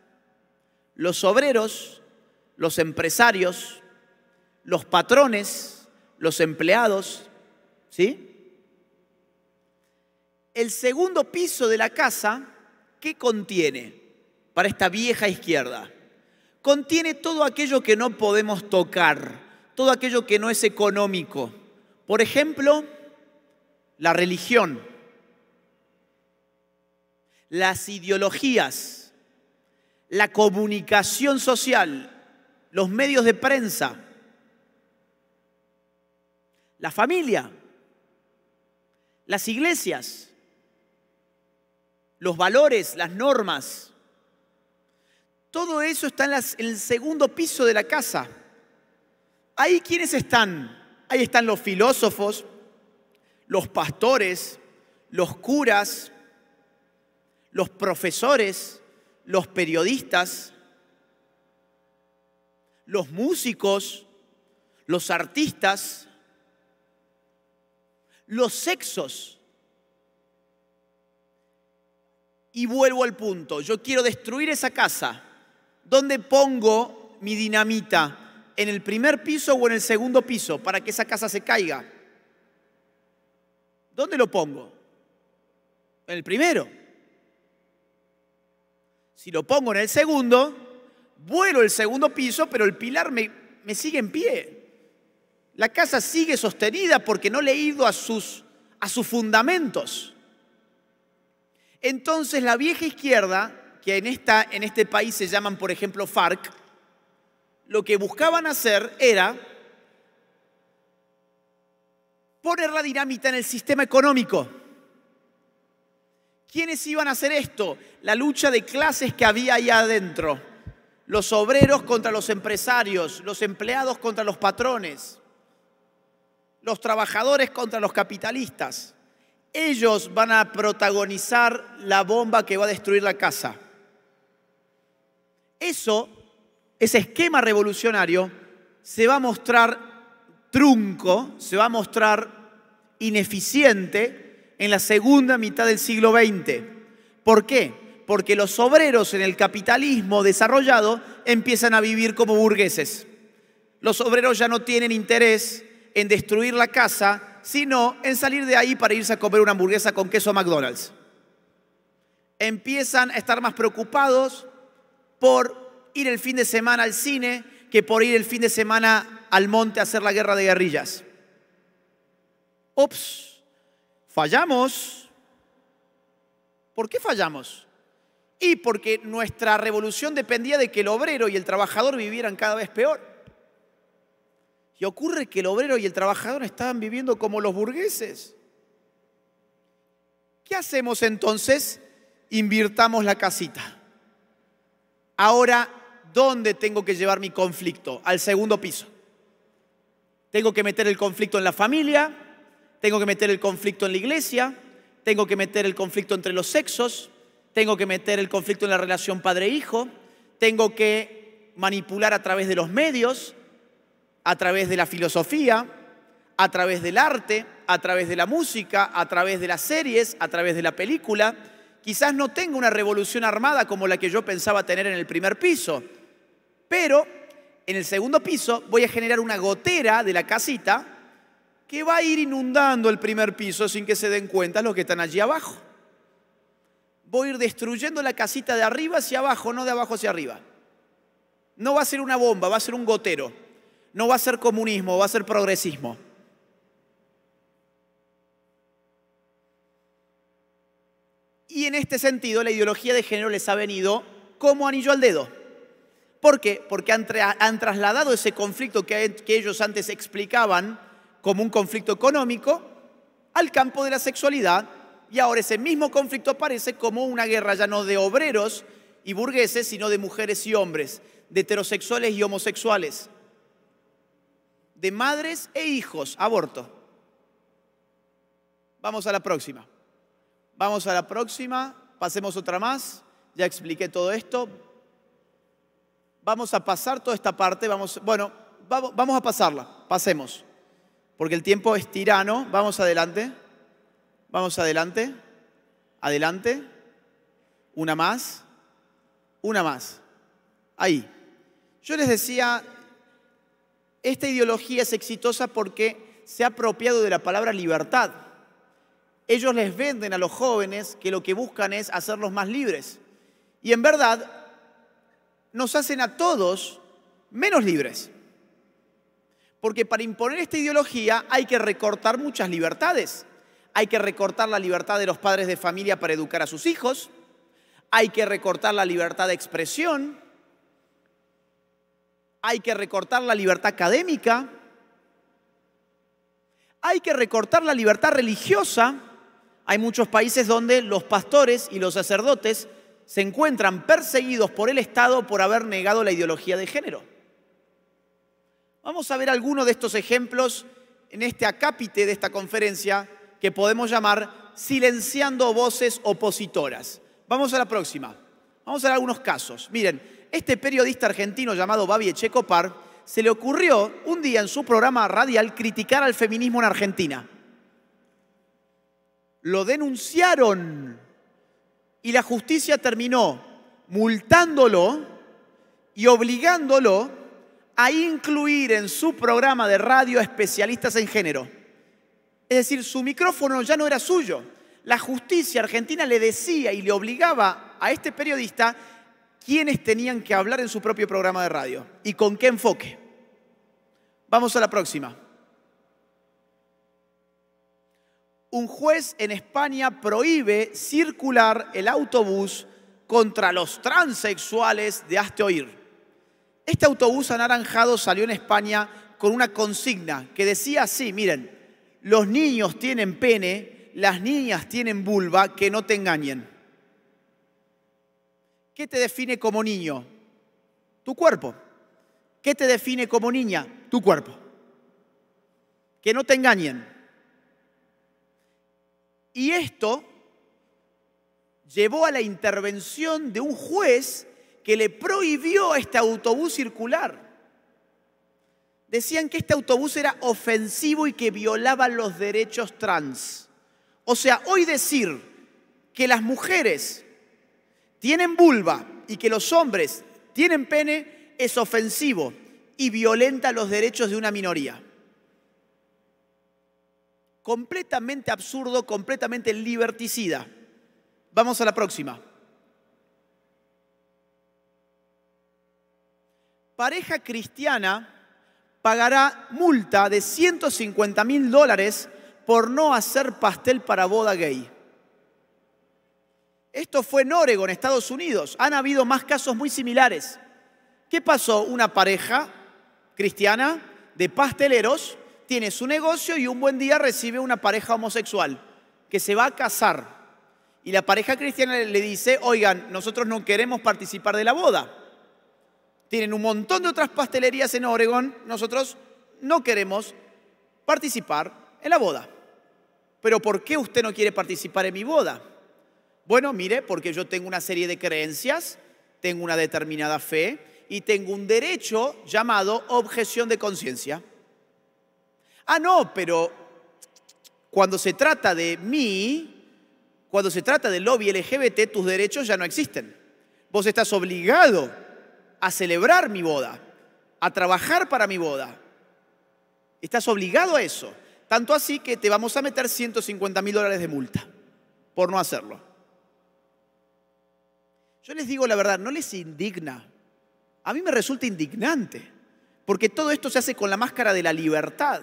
los obreros, los empresarios, los patrones, los empleados, ¿sí? El segundo piso de la casa, ¿qué contiene para esta vieja izquierda? contiene todo aquello que no podemos tocar, todo aquello que no es económico. Por ejemplo, la religión, las ideologías, la comunicación social, los medios de prensa, la familia, las iglesias, los valores, las normas, todo eso está en, el segundo piso de la casa. Ahí quienes están. Ahí están los filósofos, los pastores, los curas, los profesores, los periodistas, los músicos, los artistas, los sexos. Y vuelvo al punto, yo quiero destruir esa casa ¿dónde pongo mi dinamita? ¿En el primer piso o en el segundo piso para que esa casa se caiga? ¿Dónde lo pongo? En el primero. Si lo pongo en el segundo, vuelo el segundo piso, pero el pilar me, me sigue en pie. La casa sigue sostenida porque no le he ido a sus, a sus fundamentos. Entonces la vieja izquierda que en, esta, en este país se llaman, por ejemplo, FARC, lo que buscaban hacer era poner la dinámica en el sistema económico. ¿Quiénes iban a hacer esto? La lucha de clases que había ahí adentro. Los obreros contra los empresarios, los empleados contra los patrones, los trabajadores contra los capitalistas. Ellos van a protagonizar la bomba que va a destruir la casa. Eso, ese esquema revolucionario, se va a mostrar trunco, se va a mostrar ineficiente en la segunda mitad del siglo XX. ¿Por qué? Porque los obreros en el capitalismo desarrollado empiezan a vivir como burgueses. Los obreros ya no tienen interés en destruir la casa, sino en salir de ahí para irse a comer una hamburguesa con queso a McDonald's. Empiezan a estar más preocupados por ir el fin de semana al cine que por ir el fin de semana al monte a hacer la guerra de guerrillas. Ops, fallamos. ¿Por qué fallamos? Y porque nuestra revolución dependía de que el obrero y el trabajador vivieran cada vez peor. Y ocurre que el obrero y el trabajador estaban viviendo como los burgueses. ¿Qué hacemos entonces? Invirtamos la casita. Ahora, ¿dónde tengo que llevar mi conflicto? Al segundo piso. Tengo que meter el conflicto en la familia, tengo que meter el conflicto en la iglesia, tengo que meter el conflicto entre los sexos, tengo que meter el conflicto en la relación padre-hijo, tengo que manipular a través de los medios, a través de la filosofía, a través del arte, a través de la música, a través de las series, a través de la película quizás no tenga una revolución armada como la que yo pensaba tener en el primer piso, pero en el segundo piso voy a generar una gotera de la casita que va a ir inundando el primer piso sin que se den cuenta los que están allí abajo. Voy a ir destruyendo la casita de arriba hacia abajo, no de abajo hacia arriba. No va a ser una bomba, va a ser un gotero. No va a ser comunismo, va a ser progresismo. Y en este sentido, la ideología de género les ha venido como anillo al dedo. ¿Por qué? Porque han, trasladado ese conflicto que, que ellos antes explicaban como un conflicto económico al campo de la sexualidad y ahora ese mismo conflicto aparece como una guerra ya no de obreros y burgueses, sino de mujeres y hombres, de heterosexuales y homosexuales, de madres e hijos, aborto. Vamos a la próxima. Vamos a la próxima, pasemos otra más, ya expliqué todo esto. Vamos a pasar toda esta parte, vamos, bueno, vamos a pasarla, pasemos, porque el tiempo es tirano, vamos adelante, vamos adelante, adelante, una más, una más, ahí. Yo les decía, esta ideología es exitosa porque se ha apropiado de la palabra libertad. Ellos les venden a los jóvenes que lo que buscan es hacerlos más libres. Y en verdad, nos hacen a todos menos libres. Porque para imponer esta ideología hay que recortar muchas libertades. Hay que recortar la libertad de los padres de familia para educar a sus hijos. Hay que recortar la libertad de expresión. Hay que recortar la libertad académica. Hay que recortar la libertad religiosa hay muchos países donde los pastores y los sacerdotes se encuentran perseguidos por el Estado por haber negado la ideología de género. Vamos a ver algunos de estos ejemplos en este acápite de esta conferencia que podemos llamar silenciando voces opositoras. Vamos a la próxima. Vamos a ver algunos casos. Miren, este periodista argentino llamado Babi Echecopar se le ocurrió un día en su programa radial criticar al feminismo en Argentina lo denunciaron y la justicia terminó multándolo y obligándolo a incluir en su programa de radio especialistas en género. Es decir, su micrófono ya no era suyo. La justicia argentina le decía y le obligaba a este periodista quiénes tenían que hablar en su propio programa de radio y con qué enfoque. Vamos a la próxima. un juez en España prohíbe circular el autobús contra los transexuales de Hazte oír. Este autobús anaranjado salió en España con una consigna que decía así, miren, los niños tienen pene, las niñas tienen vulva, que no te engañen. ¿Qué te define como niño? Tu cuerpo. ¿Qué te define como niña? Tu cuerpo. Que no te engañen. Y esto llevó a la intervención de un juez que le prohibió a este autobús circular. Decían que este autobús era ofensivo y que violaba los derechos trans. O sea, hoy decir que las mujeres tienen vulva y que los hombres tienen pene es ofensivo y violenta los derechos de una minoría completamente absurdo, completamente liberticida. Vamos a la próxima. Pareja cristiana pagará multa de 150 mil dólares por no hacer pastel para boda gay. Esto fue en Oregon, Estados Unidos. Han habido más casos muy similares. ¿Qué pasó? Una pareja cristiana de pasteleros tiene su negocio y un buen día recibe una pareja homosexual que se va a casar. Y la pareja cristiana le dice, oigan, nosotros no queremos participar de la boda. Tienen un montón de otras pastelerías en Oregón, nosotros no queremos participar en la boda. Pero ¿por qué usted no quiere participar en mi boda? Bueno, mire, porque yo tengo una serie de creencias, tengo una determinada fe y tengo un derecho llamado objeción de conciencia. Ah, no, pero cuando se trata de mí, cuando se trata del lobby LGBT, tus derechos ya no existen. Vos estás obligado a celebrar mi boda, a trabajar para mi boda. Estás obligado a eso. Tanto así que te vamos a meter 150 mil dólares de multa por no hacerlo. Yo les digo la verdad, no les indigna. A mí me resulta indignante, porque todo esto se hace con la máscara de la libertad.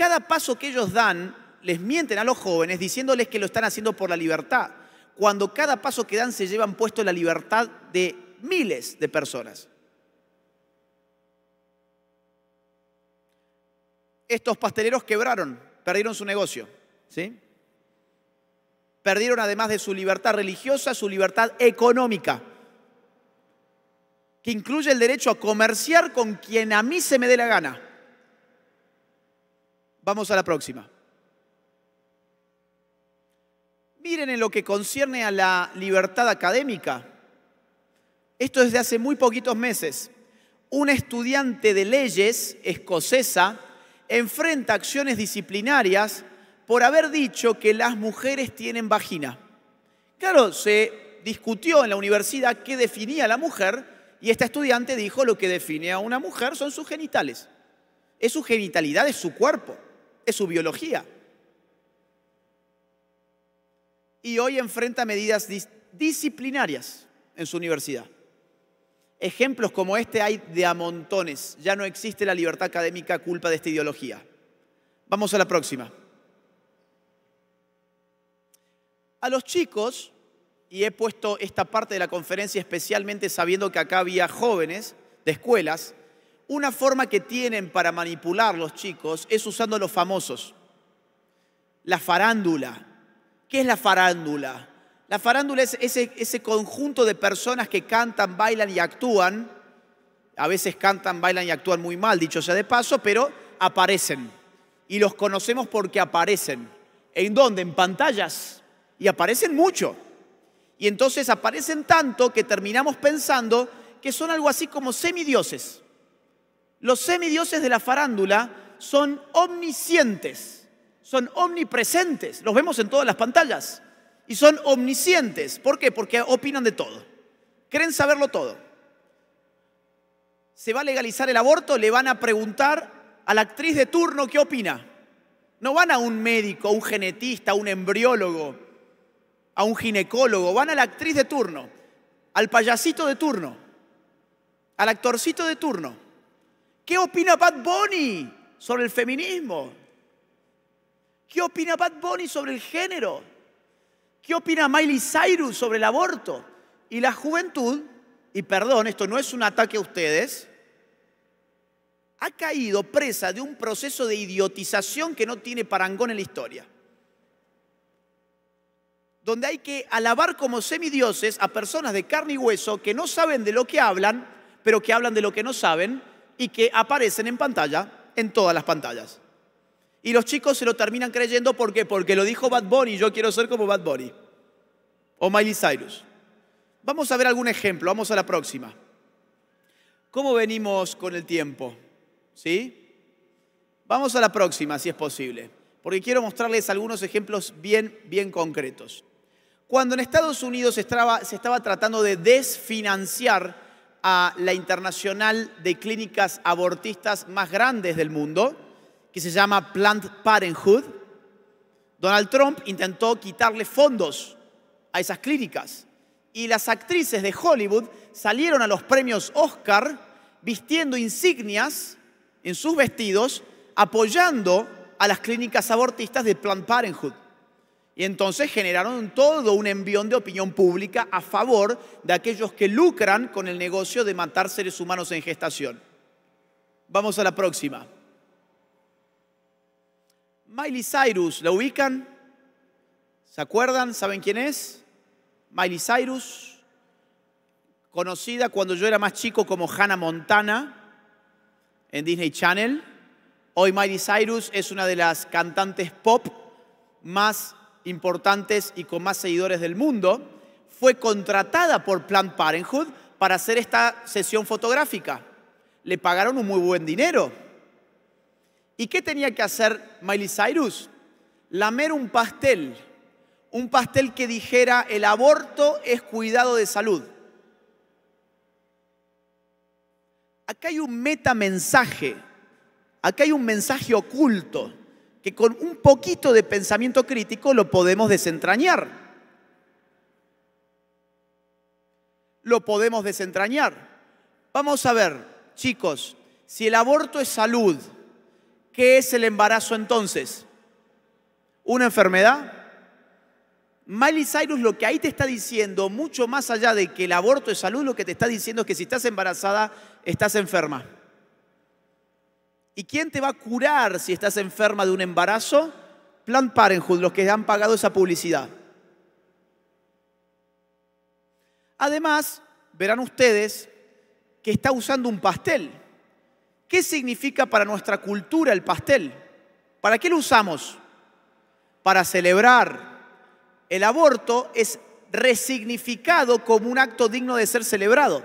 Cada paso que ellos dan les mienten a los jóvenes diciéndoles que lo están haciendo por la libertad, cuando cada paso que dan se llevan puesto la libertad de miles de personas. Estos pasteleros quebraron, perdieron su negocio, ¿sí? Perdieron además de su libertad religiosa, su libertad económica, que incluye el derecho a comerciar con quien a mí se me dé la gana. Vamos a la próxima. Miren en lo que concierne a la libertad académica. Esto desde hace muy poquitos meses. Un estudiante de leyes escocesa enfrenta acciones disciplinarias por haber dicho que las mujeres tienen vagina. Claro, se discutió en la universidad qué definía la mujer y esta estudiante dijo lo que define a una mujer son sus genitales. Es su genitalidad, es su cuerpo su biología. Y hoy enfrenta medidas disciplinarias en su universidad. Ejemplos como este hay de a montones. Ya no existe la libertad académica culpa de esta ideología. Vamos a la próxima. A los chicos, y he puesto esta parte de la conferencia especialmente sabiendo que acá había jóvenes de escuelas, una forma que tienen para manipular los chicos es usando los famosos. La farándula. ¿Qué es la farándula? La farándula es ese, ese conjunto de personas que cantan, bailan y actúan. A veces cantan, bailan y actúan muy mal, dicho sea de paso, pero aparecen. Y los conocemos porque aparecen. ¿En dónde? En pantallas. Y aparecen mucho. Y entonces aparecen tanto que terminamos pensando que son algo así como semidioses. Los semidioses de la farándula son omniscientes, son omnipresentes, los vemos en todas las pantallas, y son omniscientes. ¿Por qué? Porque opinan de todo, creen saberlo todo. Se va a legalizar el aborto, le van a preguntar a la actriz de turno qué opina. No van a un médico, a un genetista, a un embriólogo, a un ginecólogo, van a la actriz de turno, al payasito de turno, al actorcito de turno ¿Qué opina Pat Bunny sobre el feminismo? ¿Qué opina Pat Bunny sobre el género? ¿Qué opina Miley Cyrus sobre el aborto? Y la juventud, y perdón, esto no es un ataque a ustedes, ha caído presa de un proceso de idiotización que no tiene parangón en la historia. Donde hay que alabar como semidioses a personas de carne y hueso que no saben de lo que hablan, pero que hablan de lo que no saben, y que aparecen en pantalla, en todas las pantallas. Y los chicos se lo terminan creyendo, ¿por qué? Porque lo dijo Bad Bunny, yo quiero ser como Bad Bunny. O Miley Cyrus. Vamos a ver algún ejemplo, vamos a la próxima. ¿Cómo venimos con el tiempo? ¿Sí? Vamos a la próxima, si es posible, porque quiero mostrarles algunos ejemplos bien, bien concretos. Cuando en Estados Unidos se estaba tratando de desfinanciar a la internacional de clínicas abortistas más grandes del mundo, que se llama Planned Parenthood. Donald Trump intentó quitarle fondos a esas clínicas y las actrices de Hollywood salieron a los premios Oscar vistiendo insignias en sus vestidos apoyando a las clínicas abortistas de Planned Parenthood. Y entonces generaron todo un envión de opinión pública a favor de aquellos que lucran con el negocio de matar seres humanos en gestación. Vamos a la próxima. Miley Cyrus, ¿la ubican? ¿Se acuerdan? ¿Saben quién es? Miley Cyrus, conocida cuando yo era más chico como Hannah Montana en Disney Channel. Hoy Miley Cyrus es una de las cantantes pop más importantes y con más seguidores del mundo, fue contratada por Planned Parenthood para hacer esta sesión fotográfica. Le pagaron un muy buen dinero. ¿Y qué tenía que hacer Miley Cyrus? Lamer un pastel, un pastel que dijera el aborto es cuidado de salud. Acá hay un metamensaje, acá hay un mensaje oculto que con un poquito de pensamiento crítico lo podemos desentrañar. Lo podemos desentrañar. Vamos a ver, chicos, si el aborto es salud, ¿qué es el embarazo entonces? ¿Una enfermedad? Miley Cyrus lo que ahí te está diciendo, mucho más allá de que el aborto es salud, lo que te está diciendo es que si estás embarazada, estás enferma. ¿Y quién te va a curar si estás enferma de un embarazo? Plan Parenthood, los que han pagado esa publicidad. Además, verán ustedes que está usando un pastel. ¿Qué significa para nuestra cultura el pastel? ¿Para qué lo usamos? Para celebrar. El aborto es resignificado como un acto digno de ser celebrado.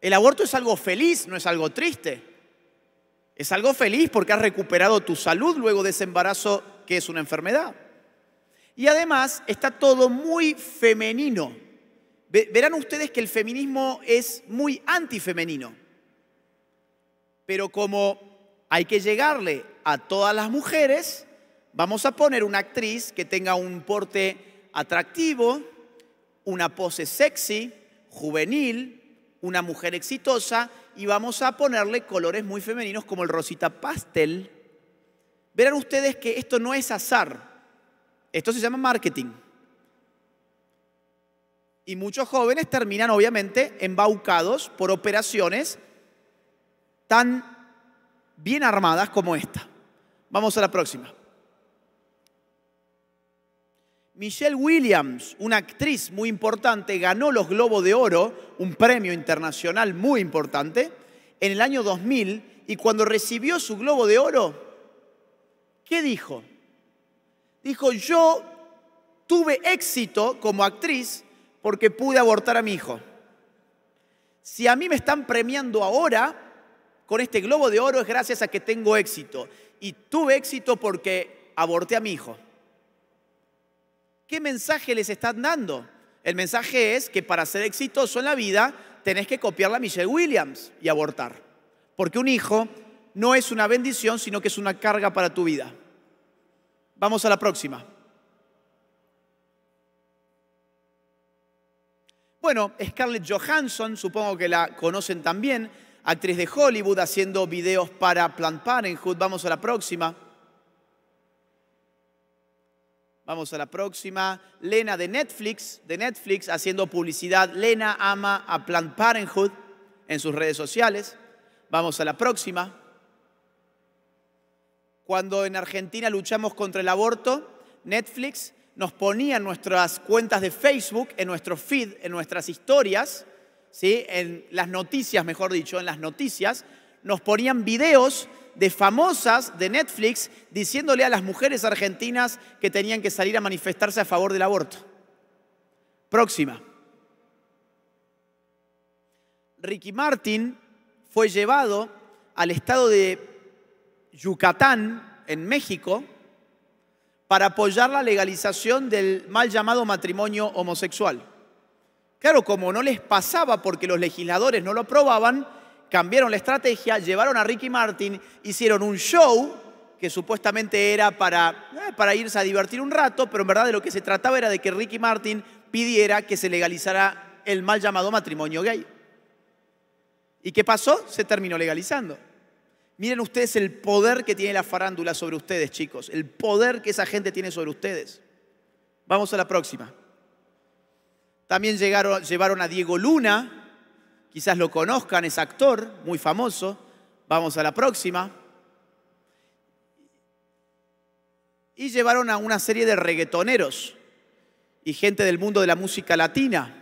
El aborto es algo feliz, no es algo triste. Es algo feliz porque has recuperado tu salud luego de ese embarazo que es una enfermedad. Y además está todo muy femenino. Verán ustedes que el feminismo es muy antifemenino. Pero como hay que llegarle a todas las mujeres, vamos a poner una actriz que tenga un porte atractivo, una pose sexy, juvenil, una mujer exitosa y vamos a ponerle colores muy femeninos como el rosita pastel. Verán ustedes que esto no es azar, esto se llama marketing. Y muchos jóvenes terminan obviamente embaucados por operaciones tan bien armadas como esta. Vamos a la próxima. Michelle Williams, una actriz muy importante, ganó los Globos de Oro, un premio internacional muy importante, en el año 2000 y cuando recibió su Globo de Oro, ¿qué dijo? Dijo, yo tuve éxito como actriz porque pude abortar a mi hijo. Si a mí me están premiando ahora con este globo de oro es gracias a que tengo éxito. Y tuve éxito porque aborté a mi hijo. ¿qué mensaje les están dando? El mensaje es que para ser exitoso en la vida tenés que copiar a Michelle Williams y abortar. Porque un hijo no es una bendición, sino que es una carga para tu vida. Vamos a la próxima. Bueno, Scarlett Johansson, supongo que la conocen también, actriz de Hollywood haciendo videos para Planned Parenthood. Vamos a la próxima. Vamos a la próxima. Lena de Netflix, de Netflix haciendo publicidad. Lena ama a Planned Parenthood en sus redes sociales. Vamos a la próxima. Cuando en Argentina luchamos contra el aborto, Netflix nos ponía nuestras cuentas de Facebook, en nuestro feed, en nuestras historias, ¿sí? en las noticias, mejor dicho, en las noticias, nos ponían videos de famosas de Netflix diciéndole a las mujeres argentinas que tenían que salir a manifestarse a favor del aborto. Próxima. Ricky Martin fue llevado al estado de Yucatán, en México, para apoyar la legalización del mal llamado matrimonio homosexual. Claro, como no les pasaba porque los legisladores no lo aprobaban, cambiaron la estrategia, llevaron a Ricky Martin, hicieron un show que supuestamente era para, eh, para irse a divertir un rato, pero en verdad de lo que se trataba era de que Ricky Martin pidiera que se legalizara el mal llamado matrimonio gay. ¿Y qué pasó? Se terminó legalizando. Miren ustedes el poder que tiene la farándula sobre ustedes, chicos, el poder que esa gente tiene sobre ustedes. Vamos a la próxima. También llevaron a Diego Luna, Quizás lo conozcan, es actor muy famoso. Vamos a la próxima. Y llevaron a una serie de reggaetoneros y gente del mundo de la música latina.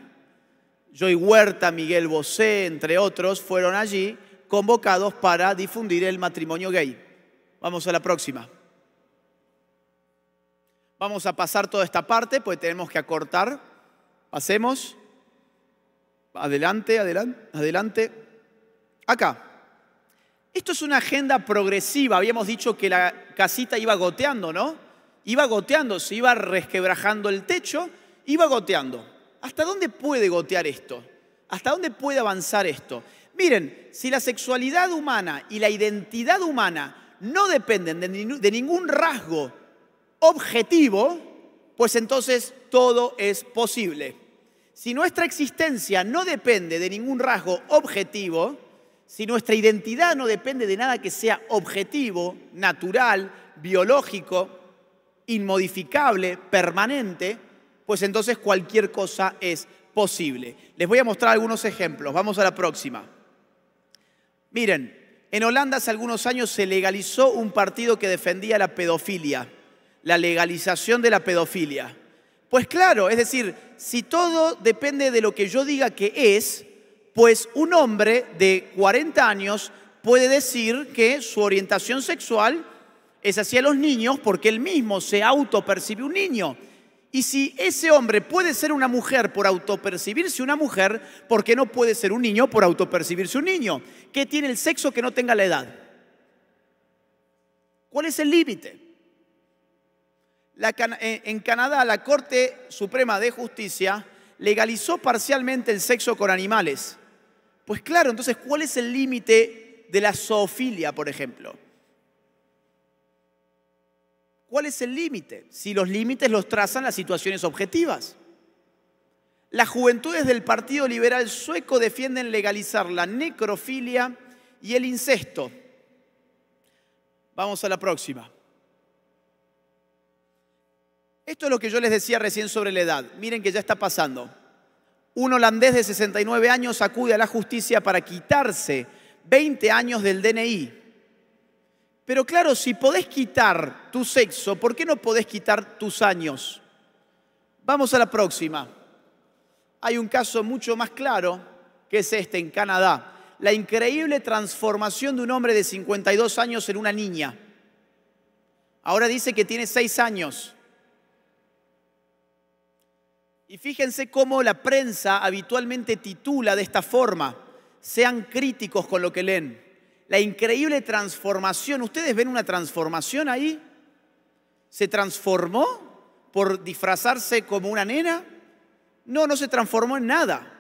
Joy Huerta, Miguel Bosé, entre otros, fueron allí convocados para difundir el matrimonio gay. Vamos a la próxima. Vamos a pasar toda esta parte, pues tenemos que acortar. Pasemos adelante, adelante, adelante. Acá. Esto es una agenda progresiva. Habíamos dicho que la casita iba goteando, ¿no? Iba goteando, se iba resquebrajando el techo, iba goteando. ¿Hasta dónde puede gotear esto? ¿Hasta dónde puede avanzar esto? Miren, si la sexualidad humana y la identidad humana no dependen de, ningún rasgo objetivo, pues entonces todo es posible. Si nuestra existencia no depende de ningún rasgo objetivo, si nuestra identidad no depende de nada que sea objetivo, natural, biológico, inmodificable, permanente, pues entonces cualquier cosa es posible. Les voy a mostrar algunos ejemplos. Vamos a la próxima. Miren, en Holanda hace algunos años se legalizó un partido que defendía la pedofilia, la legalización de la pedofilia. Pues claro, es decir, si todo depende de lo que yo diga que es, pues un hombre de 40 años puede decir que su orientación sexual es hacia los niños porque él mismo se autopercibe un niño. Y si ese hombre puede ser una mujer por autopercibirse una mujer, ¿por qué no puede ser un niño por autopercibirse un niño? ¿Qué tiene el sexo que no tenga la edad? ¿Cuál es el límite? Eh, en Canadá la Corte Suprema de Justicia legalizó parcialmente el sexo con animales. Pues claro, entonces, ¿cuál es el límite de la zoofilia, por ejemplo? ¿Cuál es el límite? Si los límites los trazan las situaciones objetivas. Las juventudes del Partido Liberal Sueco defienden legalizar la necrofilia y el incesto. Vamos a la próxima. Esto es lo que yo les decía recién sobre la edad. Miren que ya está pasando. Un holandés de 69 años acude a la justicia para quitarse 20 años del DNI. Pero claro, si podés quitar tu sexo, ¿por qué no podés quitar tus años? Vamos a la próxima. Hay un caso mucho más claro que es este en Canadá. La increíble transformación de un hombre de 52 años en una niña. Ahora dice que tiene 6 años y fíjense cómo la prensa habitualmente titula de esta forma, sean críticos con lo que leen. La increíble transformación, ¿ustedes ven una transformación ahí? ¿Se transformó por disfrazarse como una nena? No, no se transformó en nada.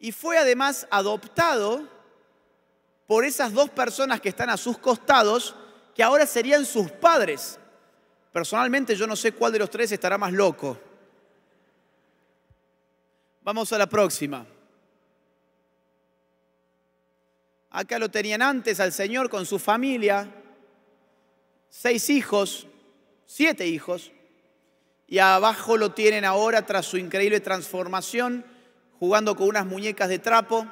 Y fue además adoptado por esas dos personas que están a sus costados, que ahora serían sus padres. Personalmente yo no sé cuál de los tres estará más loco. Vamos a la próxima. Acá lo tenían antes al Señor con su familia, seis hijos, siete hijos, y abajo lo tienen ahora tras su increíble transformación, jugando con unas muñecas de trapo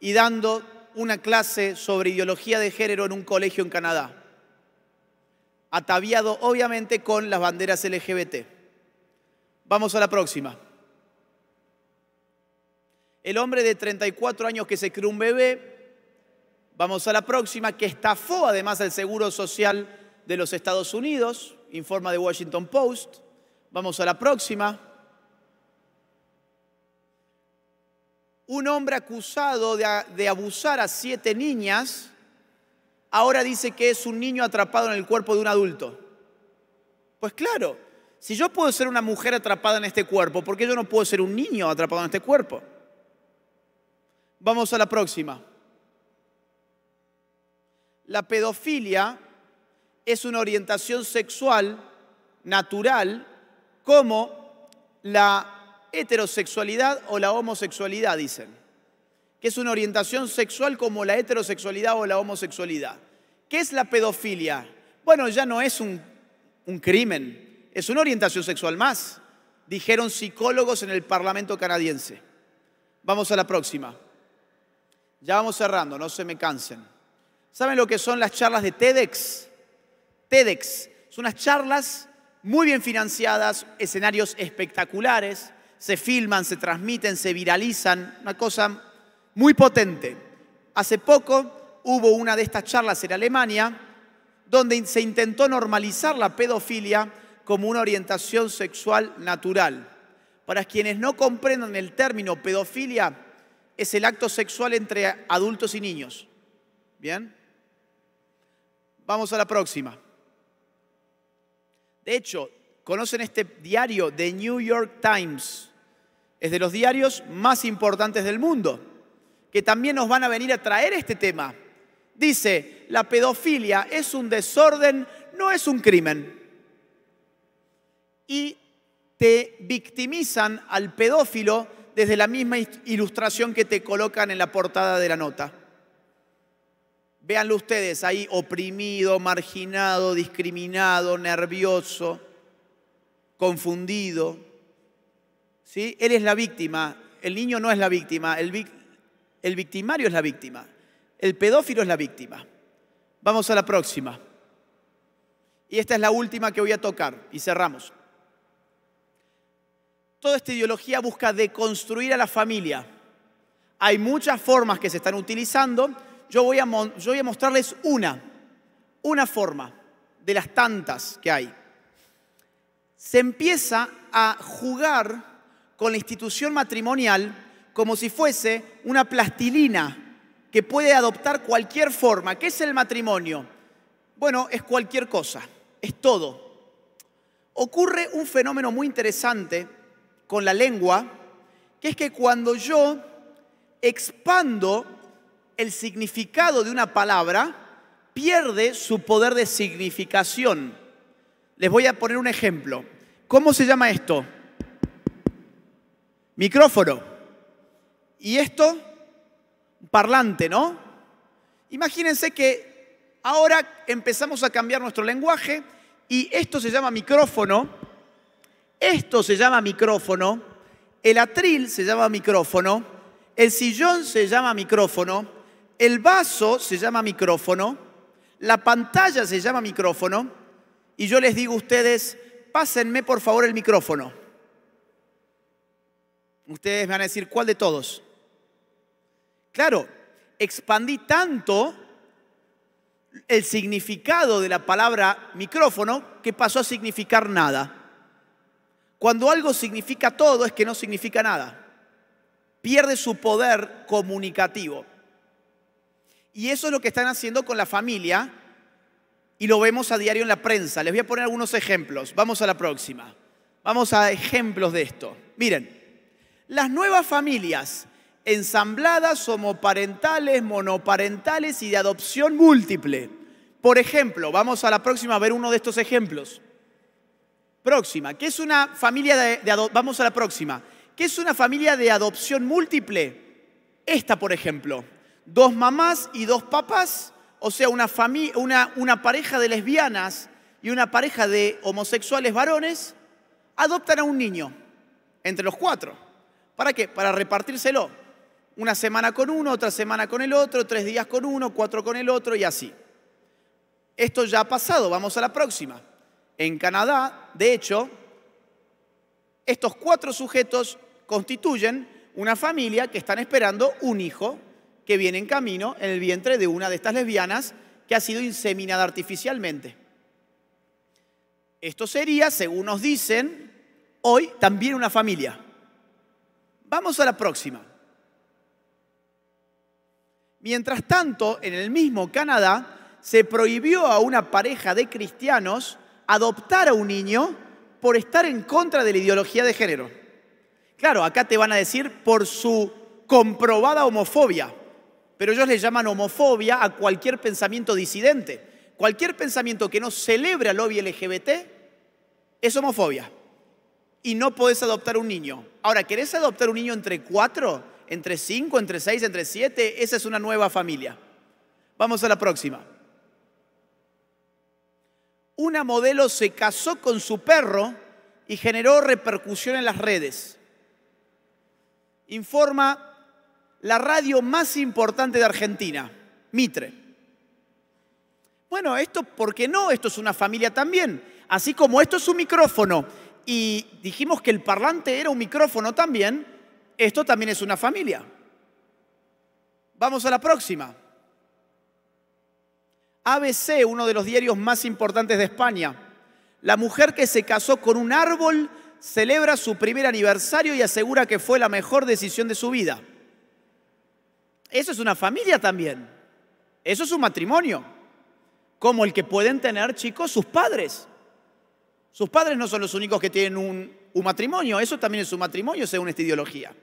y dando una clase sobre ideología de género en un colegio en Canadá, ataviado obviamente con las banderas LGBT. Vamos a la próxima. El hombre de 34 años que se creó un bebé. Vamos a la próxima, que estafó además el Seguro Social de los Estados Unidos, informa The Washington Post. Vamos a la próxima. Un hombre acusado de abusar a siete niñas ahora dice que es un niño atrapado en el cuerpo de un adulto. Pues claro, si yo puedo ser una mujer atrapada en este cuerpo, ¿por qué yo no puedo ser un niño atrapado en este cuerpo? Vamos a la próxima. La pedofilia es una orientación sexual natural como la heterosexualidad o la homosexualidad, dicen. Que es una orientación sexual como la heterosexualidad o la homosexualidad. ¿Qué es la pedofilia? Bueno, ya no es un, un crimen, es una orientación sexual más, dijeron psicólogos en el Parlamento canadiense. Vamos a la próxima. Ya vamos cerrando, no se me cansen. ¿Saben lo que son las charlas de TEDx? TEDx. Son unas charlas muy bien financiadas, escenarios espectaculares, se filman, se transmiten, se viralizan, una cosa muy potente. Hace poco hubo una de estas charlas en Alemania donde se intentó normalizar la pedofilia como una orientación sexual natural. Para quienes no comprendan el término pedofilia, es el acto sexual entre adultos y niños. ¿Bien? Vamos a la próxima. De hecho, conocen este diario, The New York Times. Es de los diarios más importantes del mundo, que también nos van a venir a traer este tema. Dice, la pedofilia es un desorden, no es un crimen. Y te victimizan al pedófilo desde la misma ilustración que te colocan en la portada de la nota. Véanlo ustedes ahí, oprimido, marginado, discriminado, nervioso, confundido. ¿Sí? Él es la víctima, el niño no es la víctima, el, el victimario es la víctima, el pedófilo es la víctima. Vamos a la próxima. Y esta es la última que voy a tocar y cerramos. Toda esta ideología busca deconstruir a la familia. Hay muchas formas que se están utilizando. Yo voy a, mostrarles una, una forma de las tantas que hay. Se empieza a jugar con la institución matrimonial como si fuese una plastilina que puede adoptar cualquier forma. ¿Qué es el matrimonio? Bueno, es cualquier cosa, es todo. Ocurre un fenómeno muy interesante con la lengua, que es que cuando yo expando el significado de una palabra, pierde su poder de significación. Les voy a poner un ejemplo. ¿Cómo se llama esto? Micrófono. Y esto, parlante, ¿no? Imagínense que ahora empezamos a cambiar nuestro lenguaje y esto se llama micrófono esto se llama micrófono, el atril se llama micrófono, el sillón se llama micrófono, el vaso se llama micrófono, la pantalla se llama micrófono, y yo les digo a ustedes, pásenme por favor el micrófono. Ustedes me van a decir, ¿cuál de todos? Claro, expandí tanto el significado de la palabra micrófono que pasó a significar nada. Cuando algo significa todo es que no significa nada. Pierde su poder comunicativo. Y eso es lo que están haciendo con la familia y lo vemos a diario en la prensa. Les voy a poner algunos ejemplos. Vamos a la próxima. Vamos a ejemplos de esto. Miren, las nuevas familias ensambladas, homoparentales, monoparentales y de adopción múltiple. Por ejemplo, vamos a la próxima a ver uno de estos ejemplos. Próxima, qué es una familia de, vamos a la próxima, ¿Qué es una familia de adopción múltiple. Esta, por ejemplo, dos mamás y dos papás, o sea, una, una pareja de lesbianas y una pareja de homosexuales varones, adoptan a un niño, entre los cuatro. ¿Para qué? Para repartírselo. Una semana con uno, otra semana con el otro, tres días con uno, cuatro con el otro y así. Esto ya ha pasado, vamos a la próxima. En Canadá de hecho, estos cuatro sujetos constituyen una familia que están esperando un hijo que viene en camino en el vientre de una de estas lesbianas que ha sido inseminada artificialmente. Esto sería, según nos dicen, hoy también una familia. Vamos a la próxima. Mientras tanto, en el mismo Canadá se prohibió a una pareja de cristianos adoptar a un niño por estar en contra de la ideología de género. Claro, acá te van a decir por su comprobada homofobia, pero ellos le llaman homofobia a cualquier pensamiento disidente. Cualquier pensamiento que no celebre al lobby LGBT es homofobia. Y no podés adoptar un niño. Ahora, ¿querés adoptar un niño entre cuatro, entre cinco, entre seis, entre siete? Esa es una nueva familia. Vamos a la próxima una modelo se casó con su perro y generó repercusión en las redes. Informa la radio más importante de Argentina, Mitre. Bueno, esto, ¿por qué no? Esto es una familia también. Así como esto es un micrófono y dijimos que el parlante era un micrófono también, esto también es una familia. Vamos a la próxima. ABC, uno de los diarios más importantes de España. La mujer que se casó con un árbol celebra su primer aniversario y asegura que fue la mejor decisión de su vida. Eso es una familia también. Eso es un matrimonio. Como el que pueden tener, chicos, sus padres. Sus padres no son los únicos que tienen un, matrimonio. Eso también es un matrimonio según esta ideología.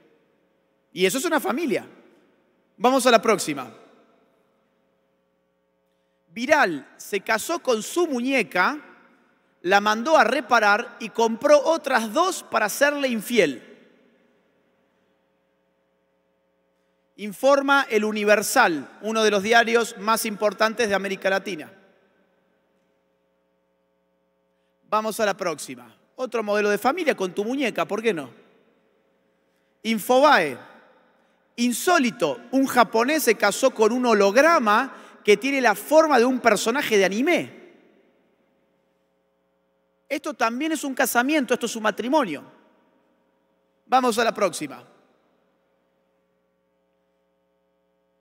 Y eso es una familia. Vamos a la próxima. Viral se casó con su muñeca, la mandó a reparar y compró otras dos para hacerle infiel. Informa El Universal, uno de los diarios más importantes de América Latina. Vamos a la próxima. Otro modelo de familia con tu muñeca, ¿por qué no? Infobae. Insólito, un japonés se casó con un holograma que tiene la forma de un personaje de anime. Esto también es un casamiento, esto es un matrimonio. Vamos a la próxima.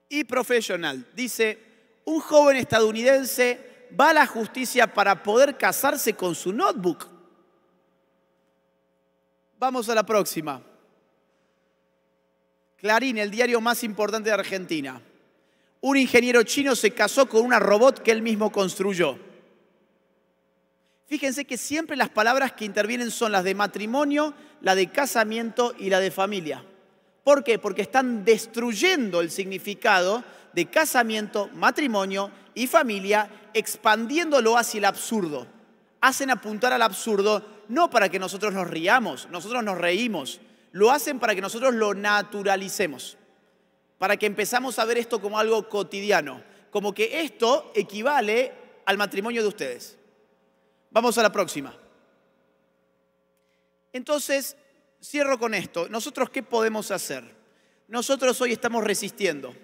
Y profesional dice, un joven estadounidense va a la justicia para poder casarse con su notebook. Vamos a la próxima. Clarín, el diario más importante de Argentina un ingeniero chino se casó con una robot que él mismo construyó. Fíjense que siempre las palabras que intervienen son las de matrimonio, la de casamiento y la de familia. ¿Por qué? Porque están destruyendo el significado de casamiento, matrimonio y familia, expandiéndolo hacia el absurdo. Hacen apuntar al absurdo no para que nosotros nos riamos, nosotros nos reímos, lo hacen para que nosotros lo naturalicemos para que empezamos a ver esto como algo cotidiano, como que esto equivale al matrimonio de ustedes. Vamos a la próxima. Entonces, cierro con esto. ¿Nosotros qué podemos hacer? Nosotros hoy estamos resistiendo.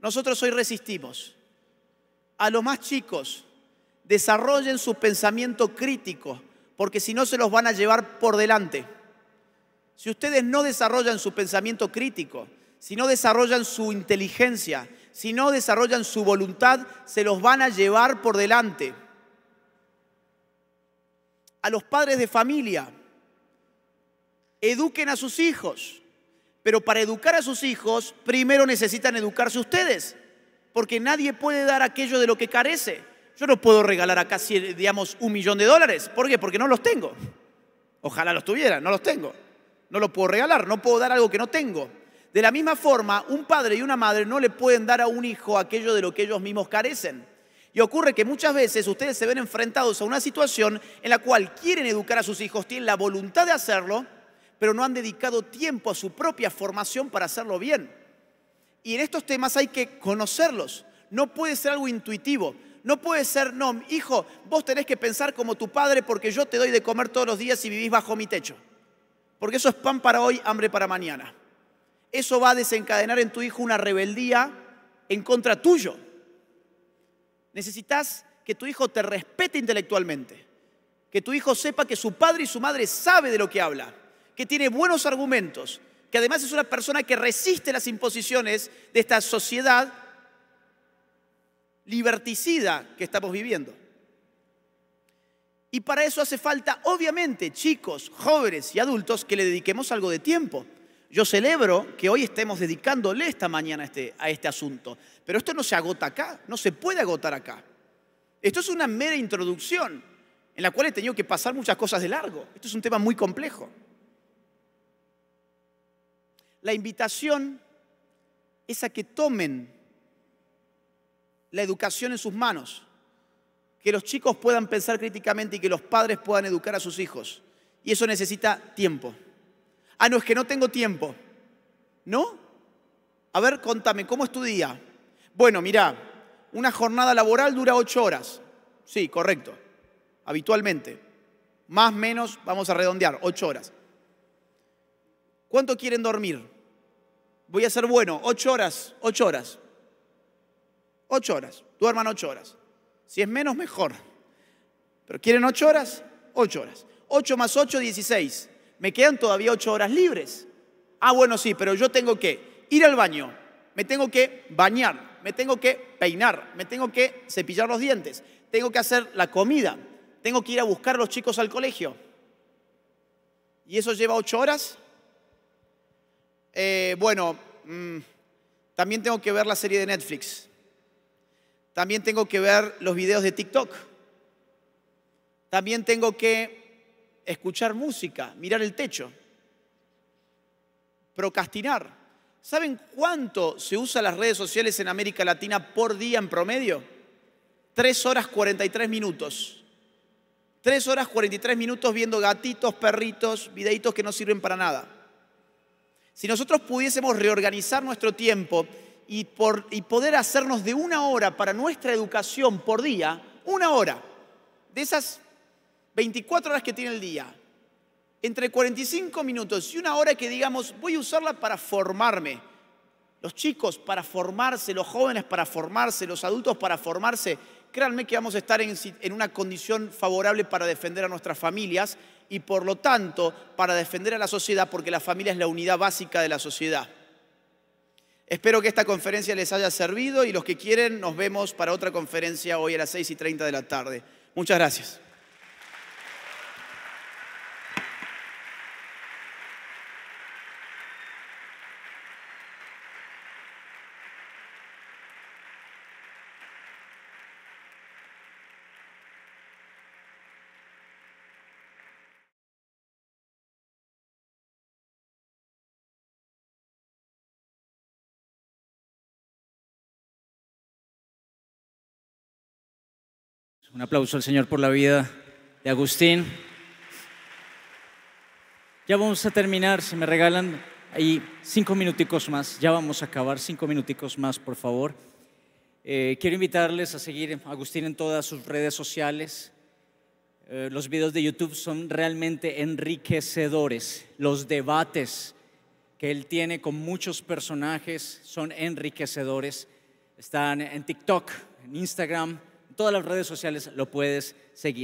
Nosotros hoy resistimos. A los más chicos, desarrollen su pensamiento crítico, porque si no se los van a llevar por delante. Si ustedes no desarrollan su pensamiento crítico, si no desarrollan su inteligencia, si no desarrollan su voluntad, se los van a llevar por delante. A los padres de familia, eduquen a sus hijos, pero para educar a sus hijos, primero necesitan educarse ustedes, porque nadie puede dar aquello de lo que carece. Yo no puedo regalar acá, digamos, un millón de dólares. ¿Por qué? Porque no los tengo. Ojalá los tuviera, no los tengo. No los puedo regalar, no puedo dar algo que no tengo. De la misma forma, un padre y una madre no le pueden dar a un hijo aquello de lo que ellos mismos carecen. Y ocurre que muchas veces ustedes se ven enfrentados a una situación en la cual quieren educar a sus hijos, tienen la voluntad de hacerlo, pero no han dedicado tiempo a su propia formación para hacerlo bien. Y en estos temas hay que conocerlos. No puede ser algo intuitivo. No puede ser, no, hijo, vos tenés que pensar como tu padre porque yo te doy de comer todos los días y vivís bajo mi techo. Porque eso es pan para hoy, hambre para mañana eso va a desencadenar en tu hijo una rebeldía en contra tuyo. Necesitas que tu hijo te respete intelectualmente, que tu hijo sepa que su padre y su madre sabe de lo que habla, que tiene buenos argumentos, que además es una persona que resiste las imposiciones de esta sociedad liberticida que estamos viviendo. Y para eso hace falta, obviamente, chicos, jóvenes y adultos que le dediquemos algo de tiempo. Yo celebro que hoy estemos dedicándole esta mañana este, a este, asunto, pero esto no se agota acá, no se puede agotar acá. Esto es una mera introducción en la cual he tenido que pasar muchas cosas de largo. Esto es un tema muy complejo. La invitación es a que tomen la educación en sus manos, que los chicos puedan pensar críticamente y que los padres puedan educar a sus hijos. Y eso necesita tiempo. Ah, no, es que no tengo tiempo. ¿No? A ver, contame, ¿cómo es tu día? Bueno, mirá, una jornada laboral dura ocho horas. Sí, correcto. Habitualmente. Más, menos, vamos a redondear, ocho horas. ¿Cuánto quieren dormir? Voy a ser bueno, ocho horas, ocho horas. Ocho horas, duerman ocho horas. Si es menos, mejor. Pero quieren ocho horas, ocho horas. Ocho más ocho, dieciséis me quedan todavía ocho horas libres. Ah, bueno, sí, pero yo tengo que ir al baño, me tengo que bañar, me tengo que peinar, me tengo que cepillar los dientes, tengo que hacer la comida, tengo que ir a buscar a los chicos al colegio. ¿Y eso lleva ocho horas? Eh, bueno, mm, también tengo que ver la serie de Netflix. También tengo que ver los videos de TikTok. También tengo que escuchar música, mirar el techo, procrastinar. ¿Saben cuánto se usa las redes sociales en América Latina por día en promedio? 3 horas 43 minutos. Tres horas 43 minutos viendo gatitos, perritos, videitos que no sirven para nada. Si nosotros pudiésemos reorganizar nuestro tiempo y, y poder hacernos de una hora para nuestra educación por día, una hora, de esas 24 horas que tiene el día, entre 45 minutos y una hora que digamos, voy a usarla para formarme. Los chicos para formarse, los jóvenes para formarse, los adultos para formarse. Créanme que vamos a estar en, una condición favorable para defender a nuestras familias y por lo tanto para defender a la sociedad porque la familia es la unidad básica de la sociedad. Espero que esta conferencia les haya servido y los que quieren nos vemos para otra conferencia hoy a las 6 y 30 de la tarde. Muchas gracias. Un aplauso al Señor por la vida de Agustín. Ya vamos a terminar, si me regalan ahí cinco minuticos más, ya vamos a acabar, cinco minuticos más, por favor. Eh, quiero invitarles a seguir a Agustín en todas sus redes sociales. Eh, los videos de YouTube son realmente enriquecedores. Los debates que él tiene con muchos personajes son enriquecedores. Están en TikTok, en Instagram, todas las redes sociales lo puedes seguir.